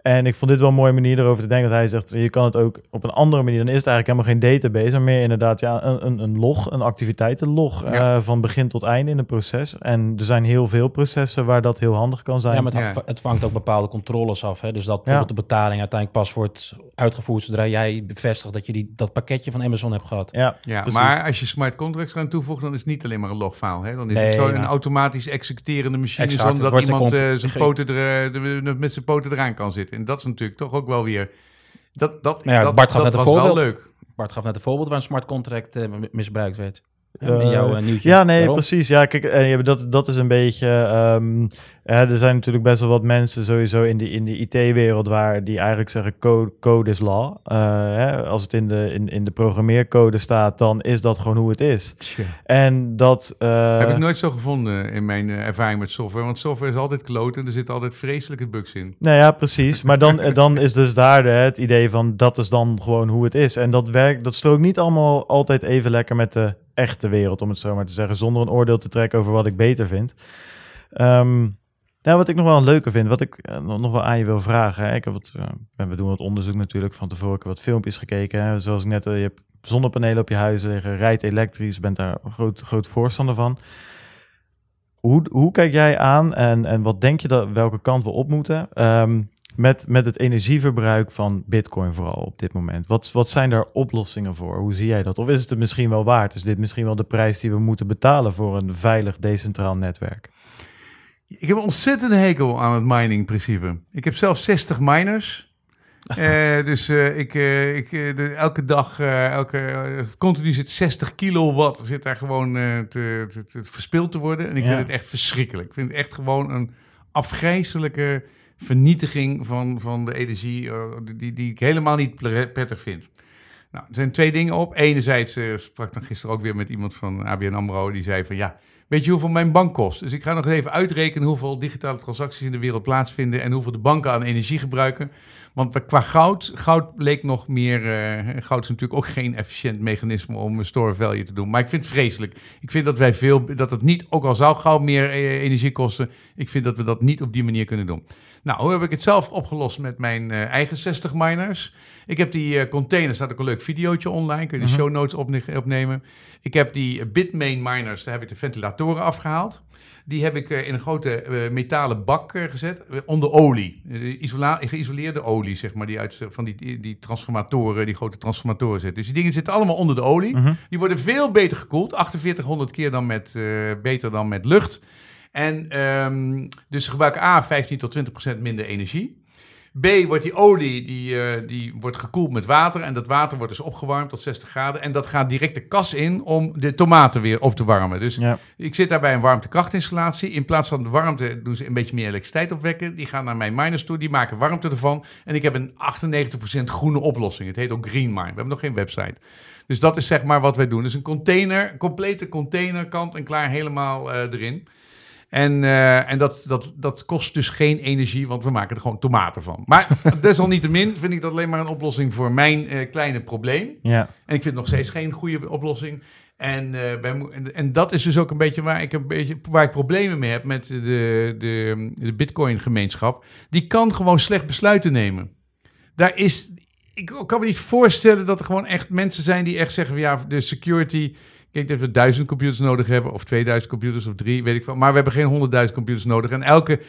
En ik vond dit wel een mooie manier erover te denken. Dat hij zegt, je kan het ook op een andere manier. Dan is het eigenlijk helemaal geen database, maar meer inderdaad ja, een, een, een log, een activiteitenlog. Eh, van begin tot einde in een proces. En er zijn heel veel processen waar dat heel handig kan zijn. Ja, maar het, het vangt ook bepaalde controles af. Hè? Dus dat bijvoorbeeld de betaling uiteindelijk pas wordt uitgevoerd zodra jij bevestigt dat je die, dat pakketje van Amazon hebt gehad. Ja, ja maar als je smart contracts eraan toevoegt, dan is het niet alleen maar een logfile. Hè? Dan is het zo'n een automatisch executerende machine exact, zonder dat iemand eh, zijn poten er, eh, met zijn poten eraan kan zitten. En dat is natuurlijk toch ook wel weer... Dat, dat, nou dat, Bart gaf dat was wel leuk. Bart gaf net een voorbeeld waar een smart contract eh, misbruikt werd jouw eh, eh, nieuwtje. Ja, nee, precies. Ja, kijk, eh, dat, dat is een beetje. Ehm, er zijn natuurlijk best wel wat mensen sowieso in de, in de IT-wereld waar die eigenlijk zeggen code, code is law. hè, als het in de, in, in de programmeercode staat, dan is dat gewoon hoe het is. En dat... Heb ik nooit zo gevonden in mijn ervaring met software. Want software is altijd kloot en er zitten altijd vreselijke bugs in. Nou ja, precies. Maar dan, [laughs] dan is dus daar het idee van dat is dan gewoon hoe het is. En dat werkt, dat strookt niet allemaal altijd even lekker met de echte wereld, om het zo maar te zeggen, zonder een oordeel te trekken over wat ik beter vind. Ehm, nou, wat ik nog wel een leuke vind, wat ik eh, nog wel aan je wil vragen. Ik heb wat, uh, we doen wat onderzoek natuurlijk van tevoren, ik heb wat filmpjes gekeken. Hè? Zoals ik net, eh, je hebt zonnepanelen op je huis liggen, rijdt elektrisch, bent daar groot, groot voorstander van. Hoe, hoe, kijk jij aan en, en wat denk je dat welke kant we op moeten? Ehm, met, met het energieverbruik van Bitcoin vooral op dit moment. Wat, wat zijn daar oplossingen voor? Hoe zie jij dat? Of is het misschien wel waard? Is dit misschien wel de prijs die we moeten betalen voor een veilig decentraal netwerk? Ik heb ontzettend hekel aan het mining-principe. Ik heb zelf 60 miners. [laughs] Eh, dus eh, ik, eh, ik elke dag, elke, continu zit 60 kilowatt, zit daar gewoon te, te, te verspild te worden. En ik vind het echt verschrikkelijk. Ik vind het echt gewoon een afgrijzelijke vernietiging van, van de energie, eh, die, die ik helemaal niet prettig vind. Nou, er zijn twee dingen op. Enerzijds eh, sprak ik gisteren ook weer met iemand van ABN AMRO, die zei van ja, weet je hoeveel mijn bank kost? Dus ik ga nog even uitrekenen hoeveel digitale transacties in de wereld plaatsvinden en hoeveel de banken aan energie gebruiken. Want qua goud, goud leek nog meer, eh, goud is natuurlijk ook geen efficiënt mechanisme om store value te doen. Maar ik vind het vreselijk. Ik vind dat wij veel, dat het niet, ook al zou goud meer energie kosten, ik vind dat we dat niet op die manier kunnen doen. Nou, hoe heb ik het zelf opgelost met mijn eh, eigen 60 miners? Ik heb die containers, eh, containers, staat ook een leuk videootje online, kun je de mhm. show notes opnemen. Ik heb die Bitmain miners, daar heb ik de ventilatoren afgehaald. Die heb ik eh, in een grote metalen bak gezet, onder olie. geïsoleerde olie, zeg maar, die uit van die, die transformatoren, die grote transformatoren zitten. Dus die dingen zitten allemaal onder de olie. Mhm. Die worden veel beter gekoeld, 4800 keer dan met, beter dan met lucht. En ehm, dus ze gebruiken A, 15 tot 20 procent minder energie. B, wordt die olie die, eh, die wordt gekoeld met water. En dat water wordt dus opgewarmd tot 60 graden. En dat gaat direct de kas in om de tomaten weer op te warmen. Dus ik zit daar bij een warmtekrachtinstallatie. In plaats van de warmte doen ze een beetje meer elektriciteit opwekken. Die gaan naar mijn miners toe, die maken warmte ervan. En ik heb een 98% groene oplossing. Het heet ook Green Mine. We hebben nog geen website. Dus dat is zeg maar wat wij doen. Dus een container, complete container, kant en klaar, helemaal eh, erin. En, eh, en dat, dat, dat kost dus geen energie, want we maken er gewoon tomaten van. Maar [laughs] desalniettemin vind ik dat alleen maar een oplossing voor mijn eh, kleine probleem. Ja. En ik vind nog steeds geen goede oplossing. En, bij, eh, en, dat is dus ook een beetje waar ik, een beetje, waar ik problemen mee heb met de, de, de Bitcoin-gemeenschap. Die kan gewoon slecht besluiten nemen. Daar is, ik kan me niet voorstellen dat er gewoon echt mensen zijn die echt zeggen: ja, de security Kijk, dat we duizend computers nodig hebben, of 2000 computers, of drie, weet ik veel. Maar we hebben geen honderdduizend computers nodig. En elke,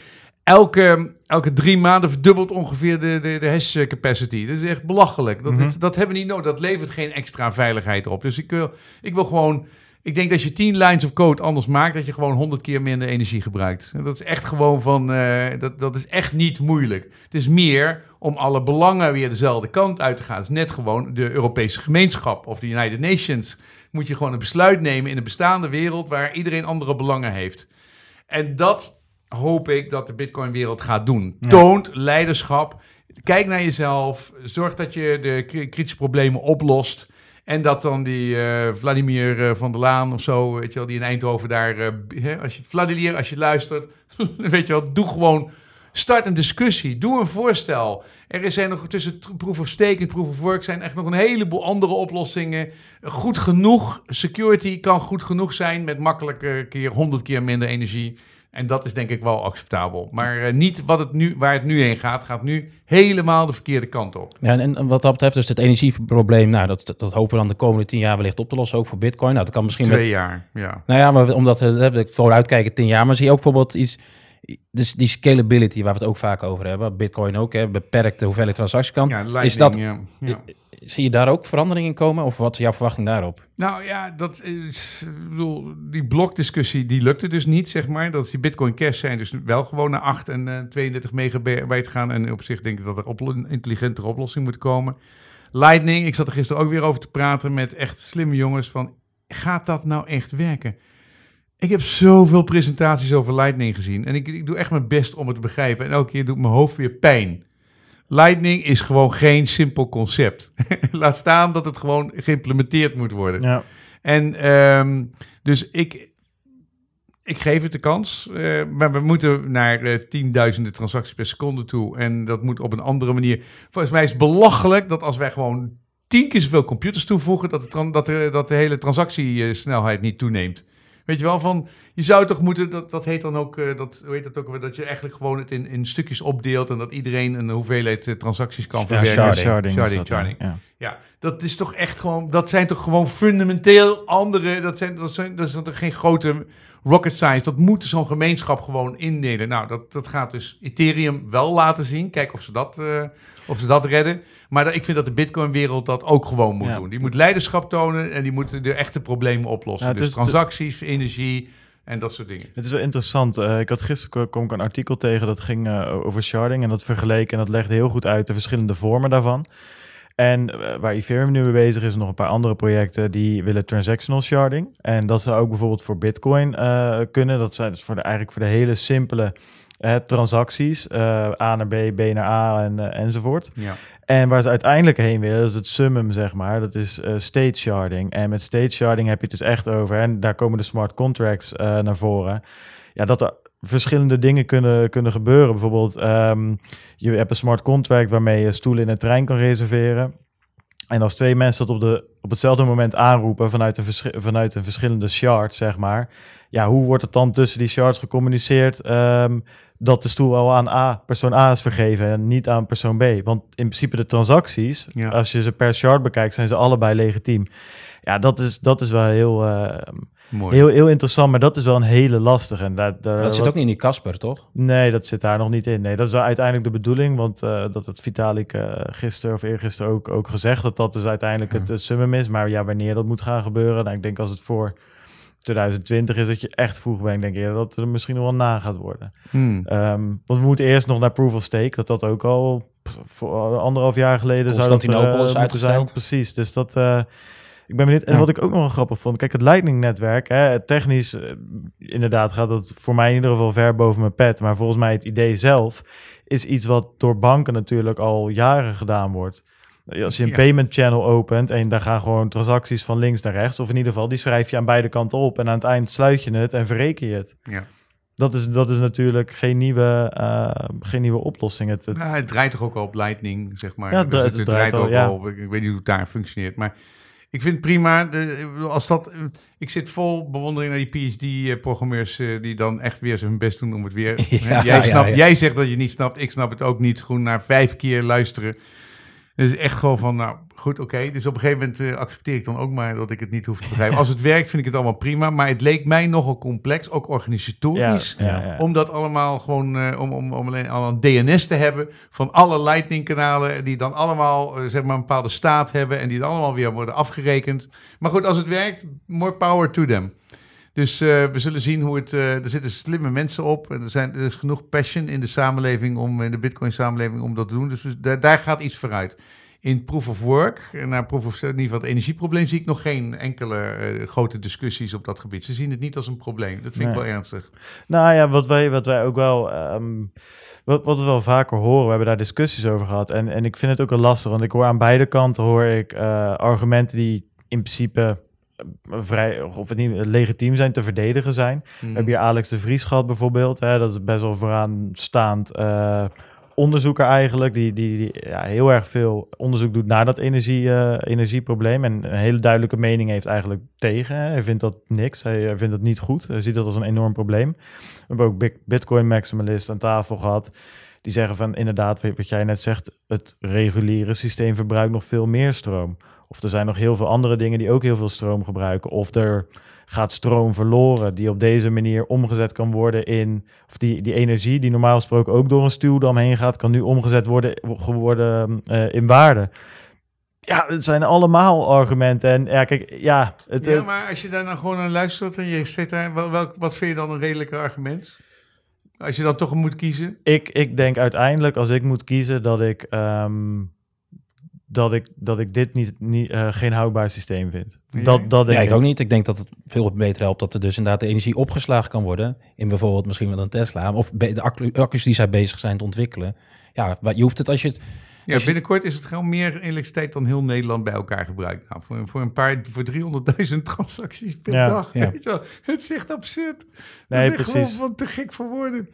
elke, elke drie maanden verdubbelt ongeveer de, de, de hash capacity. Dat is echt belachelijk. Dat, mhm. is, dat hebben we niet nodig. Dat levert geen extra veiligheid op. Dus ik wil, ik wil gewoon. Ik denk dat je 10 lines of code anders maakt, dat je gewoon 100 keer minder energie gebruikt. Dat is echt gewoon van, eh, dat, dat is echt niet moeilijk. Het is meer om alle belangen weer dezelfde kant uit te gaan. Het is net gewoon de Europese gemeenschap of de United Nations moet je gewoon een besluit nemen in een bestaande wereld waar iedereen andere belangen heeft. En dat hoop ik dat de Bitcoin-wereld gaat doen. Toont leiderschap. Kijk naar jezelf. Zorg dat je de kritische problemen oplost. En dat dan die eh, Vladimir eh, van der Laan of zo, weet je wel, die in Eindhoven daar. Eh, als je, Vladimir, als je luistert, [laughs] weet je wel, doe gewoon Start een discussie. Doe een voorstel. Er zijn nog tussen proof of stake en proof of work zijn echt nog een heleboel andere oplossingen. Goed genoeg. Security kan goed genoeg zijn met makkelijke keer 100 keer minder energie. En dat is denk ik wel acceptabel. Maar eh, niet wat het nu, waar het nu heen gaat, gaat nu helemaal de verkeerde kant op. Ja, en, wat dat betreft, dus het energieprobleem, nou, dat, dat, hopen we dan de komende tien jaar wellicht op te lossen, ook voor Bitcoin. Nou, dat kan misschien. Twee jaar, ja. Nou ja, maar omdat we vooruitkijken tien jaar, maar zie je ook bijvoorbeeld iets dus die scalability waar we het ook vaak over hebben, Bitcoin ook, hè, beperkte hoeveelheid transacties kan. is dat, ja, ja. Zie je daar ook verandering in komen of wat is jouw verwachting daarop? Nou ja, dat is, ik bedoel, die blokdiscussie die lukte dus niet, zeg maar. Dat die Bitcoin Cash zijn dus wel gewoon naar 8 en uh, eh, 32 megabyte gaan. En op zich denk ik dat er een intelligentere oplossing moet komen. Lightning, ik zat er gisteren ook weer over te praten met echt slimme jongens van, gaat dat nou echt werken? Ik heb zoveel presentaties over Lightning gezien. En ik, ik doe echt mijn best om het te begrijpen. En elke keer doet mijn hoofd weer pijn. Lightning is gewoon geen simpel concept. [laughs] Laat staan dat het gewoon geïmplementeerd moet worden. Ja. En ehm, dus ik, ik geef het de kans. Eh, maar we moeten naar uh, tienduizenden transacties per seconde toe. En dat moet op een andere manier. Volgens mij is het belachelijk dat als wij gewoon tien keer zoveel computers toevoegen, dat dat dat de hele transactiesnelheid niet toeneemt. Weet je wel, van je zou toch moeten, dat, dat heet dan ook, eh, dat, hoe heet dat ook, dat je eigenlijk gewoon het in, in stukjes opdeelt en dat iedereen een hoeveelheid eh, transacties kan verwerken. Ja, sharding. Sharding, sharding, sharding. ja. dat is toch echt gewoon, dat zijn toch gewoon fundamenteel andere, dat zijn, dat zijn, dat zijn toch geen grote rocket science. Dat moet zo'n gemeenschap gewoon indelen. Nou, dat, dat gaat dus Ethereum wel laten zien. Kijk of ze dat, eh, of ze dat redden. Maar ik vind dat de Bitcoin-wereld dat ook gewoon moet doen. Die moet leiderschap tonen en die moeten de echte problemen oplossen. dus transacties, energie. En dat soort dingen. Het is wel interessant. Eh, ik had gisteren eh, kom ik een artikel tegen dat ging over sharding. En dat vergeleken. en dat legde heel goed uit de verschillende vormen daarvan. En eh, waar Ethereum nu mee bezig is, nog een paar andere projecten die willen transactional sharding. En dat zou ook bijvoorbeeld voor Bitcoin eh, kunnen. Dat zijn dus voor de, eigenlijk voor de hele simpele eh, transacties, A naar B, B naar A en, enzovoort. Ja. En waar ze uiteindelijk heen willen, is het summum, zeg maar. Dat is state sharding. En met state sharding heb je het dus echt over, en daar komen de smart contracts naar voren ja, dat er verschillende dingen kunnen, kunnen gebeuren. Bijvoorbeeld, ehm, je hebt een smart contract waarmee je stoelen in een trein kan reserveren. En als twee mensen dat op, de, op hetzelfde moment aanroepen vanuit een, vanuit een verschillende shard, zeg maar. Ja, hoe wordt het dan tussen die shards gecommuniceerd ehm, dat de stoel al aan A, persoon A is vergeven en niet aan persoon B? Want in principe de transacties, ja. als je ze per shard bekijkt, zijn ze allebei legitiem ja, dat is, dat is wel heel, eh, heel, heel interessant, maar dat is wel een hele lastige. En dat, dat, zit ook niet in die Casper, toch? Nee, dat zit daar nog niet in. Nee, dat is wel uiteindelijk de bedoeling, want eh, dat had Vitalik eh, gisteren of eergisteren ook, ook gezegd, dat dat dus uiteindelijk het summum is. Maar ja, wanneer dat moet gaan gebeuren, nou, ik denk als het voor 2020 is dat je echt vroeg bent, denk ik, ja, dat er misschien nog wel na gaat worden. Hmm. Ehm, want we moeten eerst nog naar proof of stake, dat dat ook al voor anderhalf jaar geleden zou dat uh, is uitgesteld. Zijn. Precies, dus dat... Ik ben benieuwd. En wat ik ook nog wel grappig vond. Kijk, het Lightning-netwerk, technisch eh, inderdaad gaat dat voor mij in ieder geval ver boven mijn pet. Maar volgens mij het idee zelf is iets wat door banken natuurlijk al jaren gedaan wordt. Eh, als je een payment channel opent en daar gaan gewoon transacties van links naar rechts. Of in ieder geval, die schrijf je aan beide kanten op. En aan het eind sluit je het en verreken je het. Ja. Dat is, dat is natuurlijk geen nieuwe, eh, geen nieuwe oplossing. Het, het... Ja, nou, het draait toch ook al op Lightning, zeg maar. Ja, het, draait, ook al. Ja. Ik weet niet hoe het daar functioneert. Maar ik vind het prima. Als dat, ik zit vol bewondering naar die PhD-programmeurs eh, die dan echt weer hun best doen om het weer. [laughs] jij, snapt, jij zegt dat je niet snapt, ik snap het ook niet. Gewoon na vijf keer luisteren. is echt gewoon van, nou, Goed, oké. Dus op een gegeven moment eh, accepteer ik dan ook maar dat ik het niet hoef te begrijpen. Als het werkt, vind ik het allemaal prima. Maar het leek mij nogal complex, ook organisatorisch. Om dat allemaal gewoon, uh, om, om, om alleen al een DNS te hebben van alle Lightning-kanalen. Die dan allemaal, eh, zeg maar, een bepaalde staat hebben. En die dan allemaal weer worden afgerekend. Maar goed, als het werkt, more power to them. Dus we zullen zien hoe het. er zitten slimme mensen op. En er, zijn, er is genoeg passion in de samenleving om in de bitcoin samenleving om dat te doen. Dus daar, daar gaat iets vooruit in proof of work, naar proof of in ieder geval het energieprobleem, zie ik nog geen enkele eh, grote discussies op dat gebied. Ze zien het niet als een probleem. Dat vind ik wel ernstig. Nou ja, wat wij, wat wij ook wel, ehm, wat, wat we wel vaker horen, we hebben daar discussies over gehad. En, en ik vind het ook wel lastig, want ik hoor aan beide kanten hoor ik eh, argumenten die in principe eh, vrij of het niet legitiem zijn te verdedigen zijn. Mm. Heb je Alex de Vries gehad bijvoorbeeld, hè? dat is best wel vooraanstaand. Uh, onderzoeker eigenlijk, die, die, die ja, heel erg veel onderzoek doet naar dat energie, uh, energieprobleem. En een hele duidelijke mening heeft eigenlijk tegen. Hij vindt dat niks, hij, vindt dat niet goed. Hij ziet dat als een enorm probleem. We hebben ook big, Bitcoin maximalist aan tafel gehad. Die zeggen van inderdaad, wat jij net zegt, het reguliere systeem verbruikt nog veel meer stroom. Of er zijn nog heel veel andere dingen die ook heel veel stroom gebruiken. Of er gaat stroom verloren, die op deze manier omgezet kan worden in. Of die, die energie, die normaal gesproken ook door een stuwdam heen gaat, kan nu omgezet worden geworden, uh, in waarde. Ja, het zijn allemaal argumenten. En ja, kijk, ja. Het, ja, maar als je daar nou gewoon naar luistert en je zit daar, welk, wat vind je dan een redelijke argument? Als je dan toch moet kiezen? Ik, ik denk uiteindelijk, als ik moet kiezen, dat ik ehm, dat ik, dat ik dit niet, niet, eh, geen houdbaar systeem vind. Dat, dat denk ja, ik, ook niet. Ik denk dat het veel beter helpt dat er dus inderdaad de energie opgeslagen kan worden. In bijvoorbeeld misschien wel een Tesla. Of de accu's die zij bezig zijn te ontwikkelen. Ja, je hoeft het als je het... Ja, binnenkort is het gewoon meer elektriciteit dan heel Nederland bij elkaar gebruikt. Nou, voor, voor een paar, voor 300.000 [laughs] transacties per dag. Weet je wel? Het is echt absurd. Nee, Dat is echt precies. gewoon te gek voor woorden.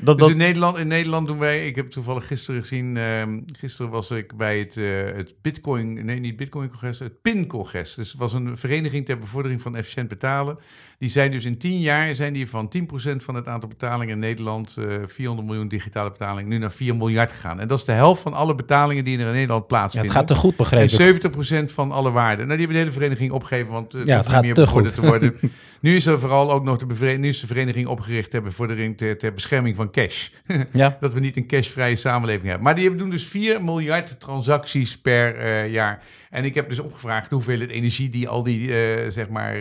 Dus in Nederland, in Nederland doen wij, ik heb toevallig gisteren gezien, ehm, gisteren was ik bij het, eh, het Bitcoin, nee niet Bitcoin-congres, het PIN-congres. Dus het was een vereniging ter bevordering van efficiënt betalen. Die zijn dus in 10 jaar zijn die van 10% van het aantal betalingen in Nederland, uh, eh, 400 miljoen digitale betalingen, nu naar 4 miljard gegaan. En dat is de helft van alle betalingen die er in Nederland plaatsvinden. Ja, het gaat te goed begrepen. En 70% van alle waarden. Nou, die hebben de hele vereniging opgegeven, want eh, het gaat meer te goed. te worden. [laughs] nu is er vooral ook nog de, nu is de vereniging opgericht hebben voor de, ter, ter bescherming van cash. [laughs] ja. Dat we niet een cashvrije samenleving hebben. Maar die doen dus 4 miljard transacties per eh, jaar. En ik heb dus opgevraagd hoeveel het energie die al die, zeg maar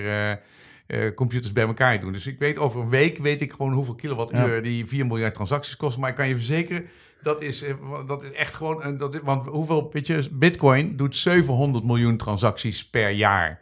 eh, computers bij elkaar doen. Dus ik weet over een week weet ik gewoon hoeveel kilowattuur die 4 miljard transacties kosten. Maar ik kan je verzekeren, dat is, eh, dat is echt gewoon. Een, dat, want hoeveel, weet Bitcoin doet 700 miljoen transacties per jaar.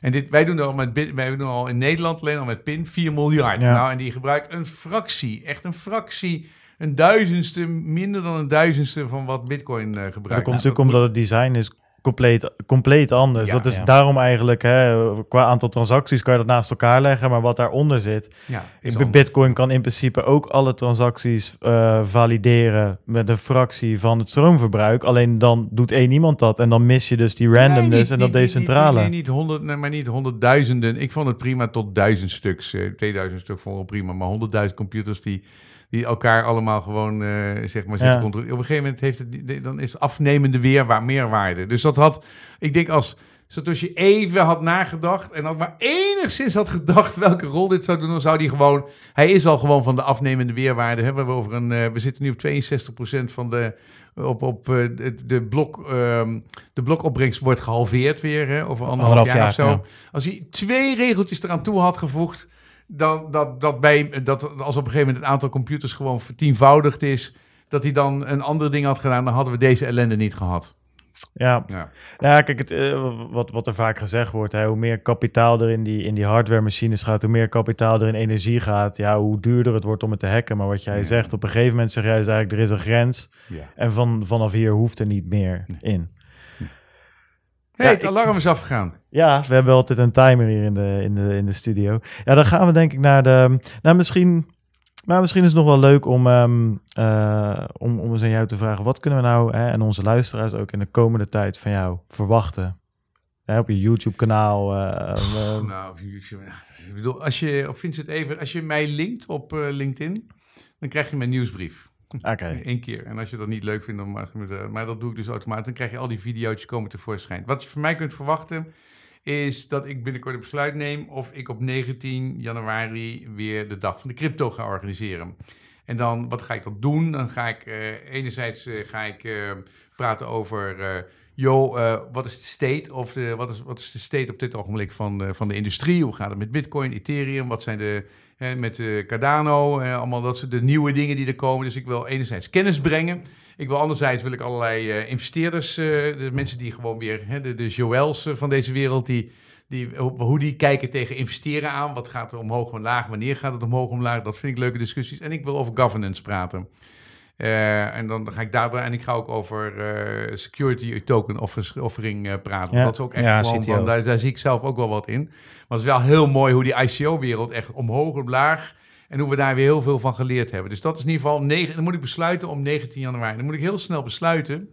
En dit, wij doen al met wij doen al in Nederland alleen al met PIN 4 miljard. Nou, en die gebruikt een fractie, echt een fractie. Een duizendste, minder dan een duizendste van wat Bitcoin eh, gebruikt. Dat komt nou, natuurlijk omdat het design is compleet, compleet anders. dat is daarom eigenlijk, hè, qua aantal transacties kan je dat naast elkaar leggen, maar wat daaronder zit. Ja, Bitcoin kan in principe ook alle transacties eh, valideren met een fractie van het stroomverbruik. Alleen dan doet één iemand dat en dan mis je dus die randomness en dat decentrale. Niet, nee, niet honderd, nee, maar niet honderdduizenden. Ik vond het prima tot duizend stuks. Uh, 2000 stuk vond ik prima, maar honderdduizend computers die die elkaar allemaal gewoon, eh, zeg maar, zitten Op een gegeven moment heeft het, dan is afnemende weer waar meerwaarde. Dus dat had, ik denk als je even had nagedacht en ook maar enigszins had gedacht welke rol dit zou doen, dan zou die gewoon, hij is al gewoon van de afnemende weerwaarde. Hè? We, hebben over een, eh, we zitten nu op 62% van de, op, op eh, de, de, blok, ehm, de blokopbrengst wordt gehalveerd weer, hè? over anderhalf, jaar, of zo. Als hij twee regeltjes eraan toe had gevoegd, dan, dat, dat, bij, dat als op een gegeven moment het aantal computers gewoon vertienvoudigd is, dat hij dan een ander ding had gedaan, dan hadden we deze ellende niet gehad. Ja. ja. Nou kijk, het, eh, wat, wat er vaak gezegd wordt, hè, hoe meer kapitaal er in die, in die hardware-machines gaat, hoe meer kapitaal er in energie gaat, ja, hoe duurder het wordt om het te hacken. Maar wat jij zegt, op een gegeven moment zeg jij dus eigenlijk, er is een grens. Ja. En van, vanaf hier hoeft er niet meer in. Hey, het alarm is afgegaan. Ja, we hebben altijd een timer hier in de, in de, in de studio. Ja, dan gaan we denk ik naar de... Nou, misschien, maar nou, misschien is het nog wel leuk om, ehm, eh, om, om eens aan jou te vragen... wat kunnen we nou hè, en onze luisteraars ook in de komende tijd van jou verwachten? Hè, op je YouTube-kanaal. Eh, eh, nou, ik bedoel, als je, of vindt het even, als je mij linkt op LinkedIn, dan krijg je mijn nieuwsbrief. Oké. Eén keer. En als je dat niet leuk vindt, dan maar dat doe ik dus automatisch. Dan krijg je al die video's komen tevoorschijn. Wat je van mij kunt verwachten, is dat ik binnenkort een besluit neem of ik op 19 januari weer de dag van de crypto ga organiseren. En dan, wat ga ik dan doen? Dan ga ik eh, enerzijds eh, ga ik, eh, praten over Yo, eh, wat is de state of de, wat, is, wat is de state op dit ogenblik van, van de industrie? Hoe gaat het met Bitcoin, Ethereum? Wat zijn de met eh, Cardano? Eh, allemaal dat soort de nieuwe dingen die er komen. Dus ik wil enerzijds kennis brengen. Ik wil anderzijds wil ik allerlei investeerders, de mensen die gewoon weer de, de Joels van deze wereld die die, hoe die kijken tegen investeren aan. Wat gaat er omhoog of laag? Wanneer gaat het omhoog of laag? Dat vind ik leuke discussies. En ik wil over governance praten. Eh, en dan ga ik daar en ik ga ook over eh, security token offering eh, praten. Ja. Dat is ook echt ja, daar, zie ik zelf ook wel wat in. Maar het is wel heel mooi hoe die ICO-wereld echt omhoog en laag en hoe we daar weer heel veel van geleerd hebben. Dus dat is in ieder geval, dan moet ik besluiten om 19 januari. Dan moet ik heel snel besluiten,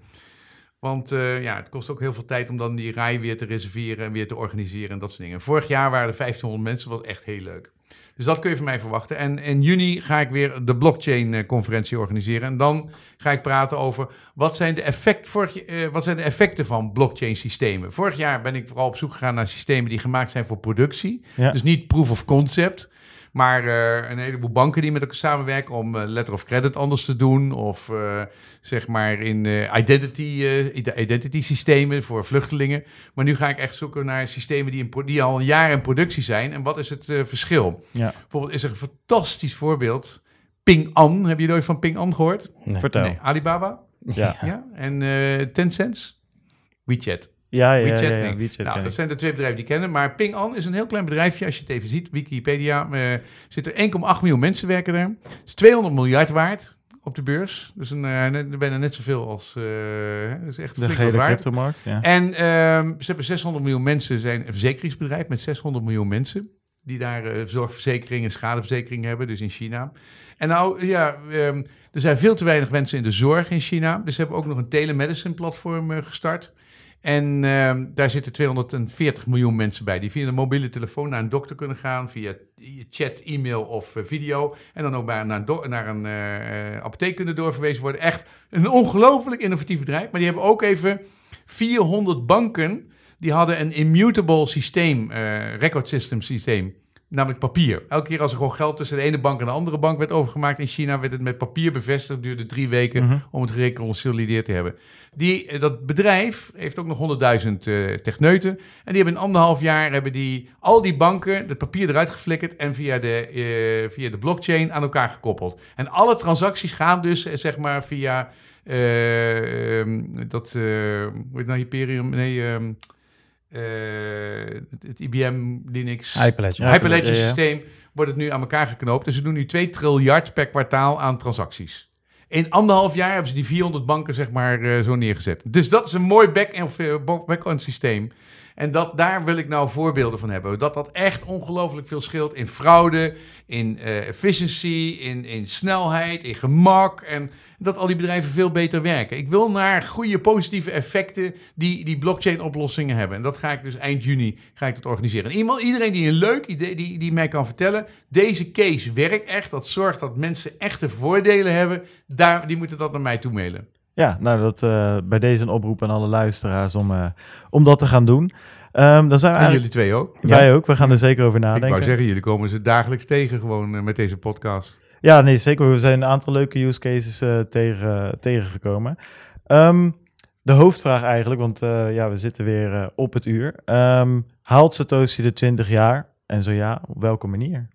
want ja, het kost ook heel veel tijd om dan die rij weer te reserveren en weer te organiseren en dat soort dingen. Vorig jaar waren er 1500 mensen, was echt heel leuk. Dus dat kun je van mij verwachten. En in juni ga ik weer de blockchain-conferentie eh, organiseren. En dan ga ik praten over wat zijn de, effect, eh, wat zijn de effecten van blockchain-systemen. Vorig jaar ben ik vooral op zoek gegaan naar systemen die gemaakt zijn voor productie. Dus niet proof of concept, maar eh, een heleboel banken die met elkaar samenwerken om eh, letter of credit anders te doen. Of eh, zeg maar in identity, identity systemen voor vluchtelingen. Maar nu ga ik echt zoeken naar systemen die, die al een jaar in productie zijn. En wat is het verschil? Ja. Bijvoorbeeld is er een fantastisch voorbeeld. Ping An, heb je nooit van Ping An gehoord? Vertel. Nee, Alibaba. Ja. ja. En Tencent. WeChat. Ja, ja, ja, WeChat nou, dat zijn de twee bedrijven die kennen. Maar Ping An is een heel klein bedrijfje. Als je het even ziet, Wikipedia, uh, zitten 1,8 miljoen mensen werken daar. Het is 200 miljard waard op de beurs. Dus een, eh, net, bijna net zoveel als uh, is echt de hele cryptomarkt. Ja. En ehm, ze hebben 600 miljoen mensen, zijn een verzekeringsbedrijf met 600 miljoen mensen. Die daar uh, zorgverzekering en hebben, dus in China. En nou, ja, ehm, er zijn veel te weinig mensen in de zorg in China. Dus ze hebben ook nog een telemedicine platform gestart. En ehm, daar zitten 240 miljoen mensen bij. Die via een mobiele telefoon naar een dokter kunnen gaan. Via chat, e-mail of eh, video. En dan ook naar een, naar een eh, eh, apotheek kunnen doorverwezen worden. Echt een ongelooflijk innovatief bedrijf. Maar die hebben ook even 400 banken. Die hadden een immutable systeem, record system systeem namelijk papier. Elke keer als er gewoon geld tussen de ene bank en de andere bank werd overgemaakt in China, werd het met papier bevestigd. duurde drie weken mhm. om het gereconcilieerd te hebben. Die, eh, dat bedrijf heeft ook nog 100.000 uh, eh, techneuten. En die hebben in anderhalf jaar hebben die, al die banken het papier eruit geflikkerd en via de, eh, via de blockchain aan elkaar gekoppeld. En alle transacties gaan dus zeg maar via ehm, dat, hoe heet nou, Hyperium? Nee. Ehm, eh, het IBM Linux Hyperledger, Hyperledger systeem wordt het nu aan elkaar geknoopt. Dus ze doen nu 2 triljard per kwartaal aan transacties. In anderhalf jaar hebben ze die 400 banken zeg maar eh, zo neergezet. Dus dat is een mooi back-end eh, back systeem. En dat, daar wil ik nou voorbeelden van hebben. Dat dat echt ongelooflijk veel scheelt in fraude, in uh, eh, efficiency, in, in snelheid, in gemak. En dat al die bedrijven veel beter werken. Ik wil naar goede positieve effecten die die blockchain oplossingen hebben. En dat ga ik dus eind juni ga ik dat organiseren. iemand, iedereen die een leuk idee die, die mij kan vertellen, deze case werkt echt. Dat zorgt dat mensen echte voordelen hebben. Daar, die moeten dat naar mij toe mailen. Ja, nou dat eh, bij deze een oproep aan alle luisteraars om, eh, om dat te gaan doen. Ehm, dan zijn we en jullie twee ook. Wij ook, we gaan er zeker over nadenken. Ik wou zeggen, jullie komen ze dagelijks tegen gewoon eh, met deze podcast. Ja, nee, zeker. We zijn een aantal leuke use cases tegen, tegengekomen. Ehm, de hoofdvraag eigenlijk, want ja, we zitten weer op het uur. Um, haalt Satoshi de 20 jaar? En zo ja, op welke manier?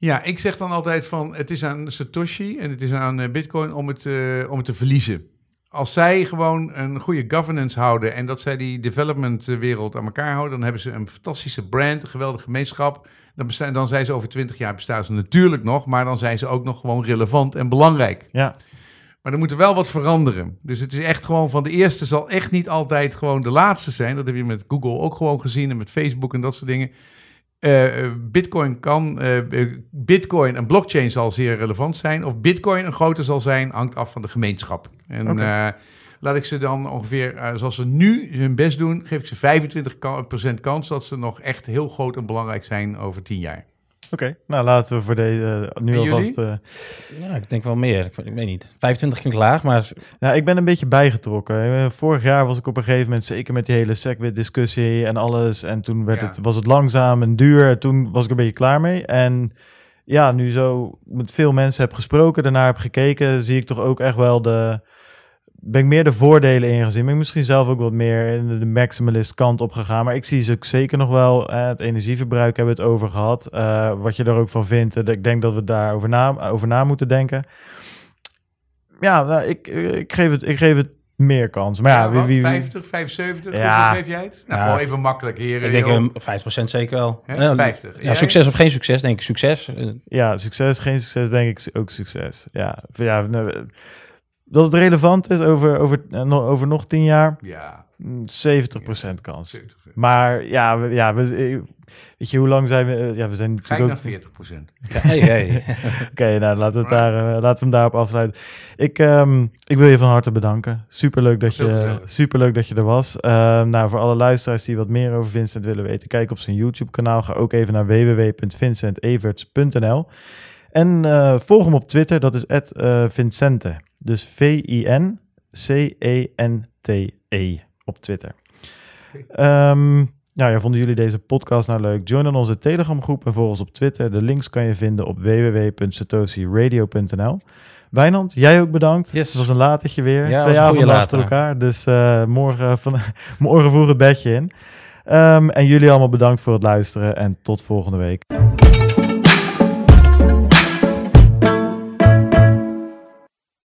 Ja, ik zeg dan altijd van het is aan Satoshi en het is aan eh, Bitcoin om het, eh, om het te verliezen. Als zij gewoon een goede governance houden en dat zij die development eh, wereld aan elkaar houden, dan hebben ze een fantastische brand, een geweldige gemeenschap. Dan, bestaan, dan zijn ze over twintig jaar bestaan ze natuurlijk nog, maar dan zijn ze ook nog gewoon relevant en belangrijk. Ja. Maar er moet er wel wat veranderen. Dus het is echt gewoon van de eerste zal echt niet altijd gewoon de laatste zijn. Dat heb je met Google ook gewoon gezien en met Facebook en dat soort dingen. Eh, Bitcoin kan, eh, eh, Bitcoin en blockchain zal zeer relevant zijn. Of Bitcoin een grote zal zijn, hangt af van de gemeenschap. En laat ik ze dan ongeveer, zoals ze nu hun best doen, geef ik ze 25% kans dat ze nog echt heel groot en belangrijk zijn over 10 jaar. Oké, nou laten we voor deze eh, nu alvast. Eh, ik denk wel meer. Ik, ik, weet niet. 25 ging laag, maar. Nou, ik ben een beetje bijgetrokken. Eh, vorig jaar was ik op een gegeven moment zeker met die hele SegWit-discussie en alles. En toen werd het, was het langzaam en duur. Toen was ik een beetje klaar mee. En ja, nu zo met veel mensen heb gesproken, daarna heb gekeken, zie ik toch ook echt wel de ben ik meer de voordelen ingezien. Ben ik misschien zelf ook wat meer in de maximalist kant op gegaan. Maar ik zie ze ook zeker nog wel. het energieverbruik hebben we het over gehad. Eh, wat je er ook van vindt. Eh, ik denk dat we over na, over na moeten denken. Ja, nou, ik, ik, geef het, ik geef het meer kans. Maar ja, wie, 50, 75, ja. geef jij het? Nou, gewoon even makkelijk, heren. Ik denk joh. 5% eh, zeker wel. Ja, 50. Ja, succes of geen succes, denk ik succes. Ja, succes, geen succes, denk ik ook succes. Ja, ja... Nou, dat het relevant is over, over, eh, over nog tien jaar? Ja. 70% mm, ja. kans. 70%. Maar ja, ja we, eh, weet je, hoe lang zijn we? Eh, ja, we zijn natuurlijk ook... naar 40%. [laughs] hey, hey. [laughs] Oké, nou laten we, daar, laten we hem daarop afsluiten. Ik, ehm, ik wil je van harte bedanken. Superleuk dat, dat je, superleuk dat je er was. Ehm, nou, voor alle luisteraars die wat meer over Vincent willen weten... kijk op zijn YouTube-kanaal. Ga ook even naar www.vincenteverts.nl. En volg hem op Twitter, dat is Vincente. Dus V-I-N-C-E-N-T-E e op Twitter. Ehm, nou ja, vonden jullie deze podcast nou leuk? Join onze Telegram groep en volg ons op Twitter. De links kan je vinden op www.satoshiradio.nl. Wijnand, jij ook bedankt. Yes. Het was een latertje weer. Twee avonden achter elkaar. Dus eh, morgen, van, [laughs] morgen vroeg het bedje in. Ehm, en jullie allemaal bedankt voor het luisteren en tot volgende week.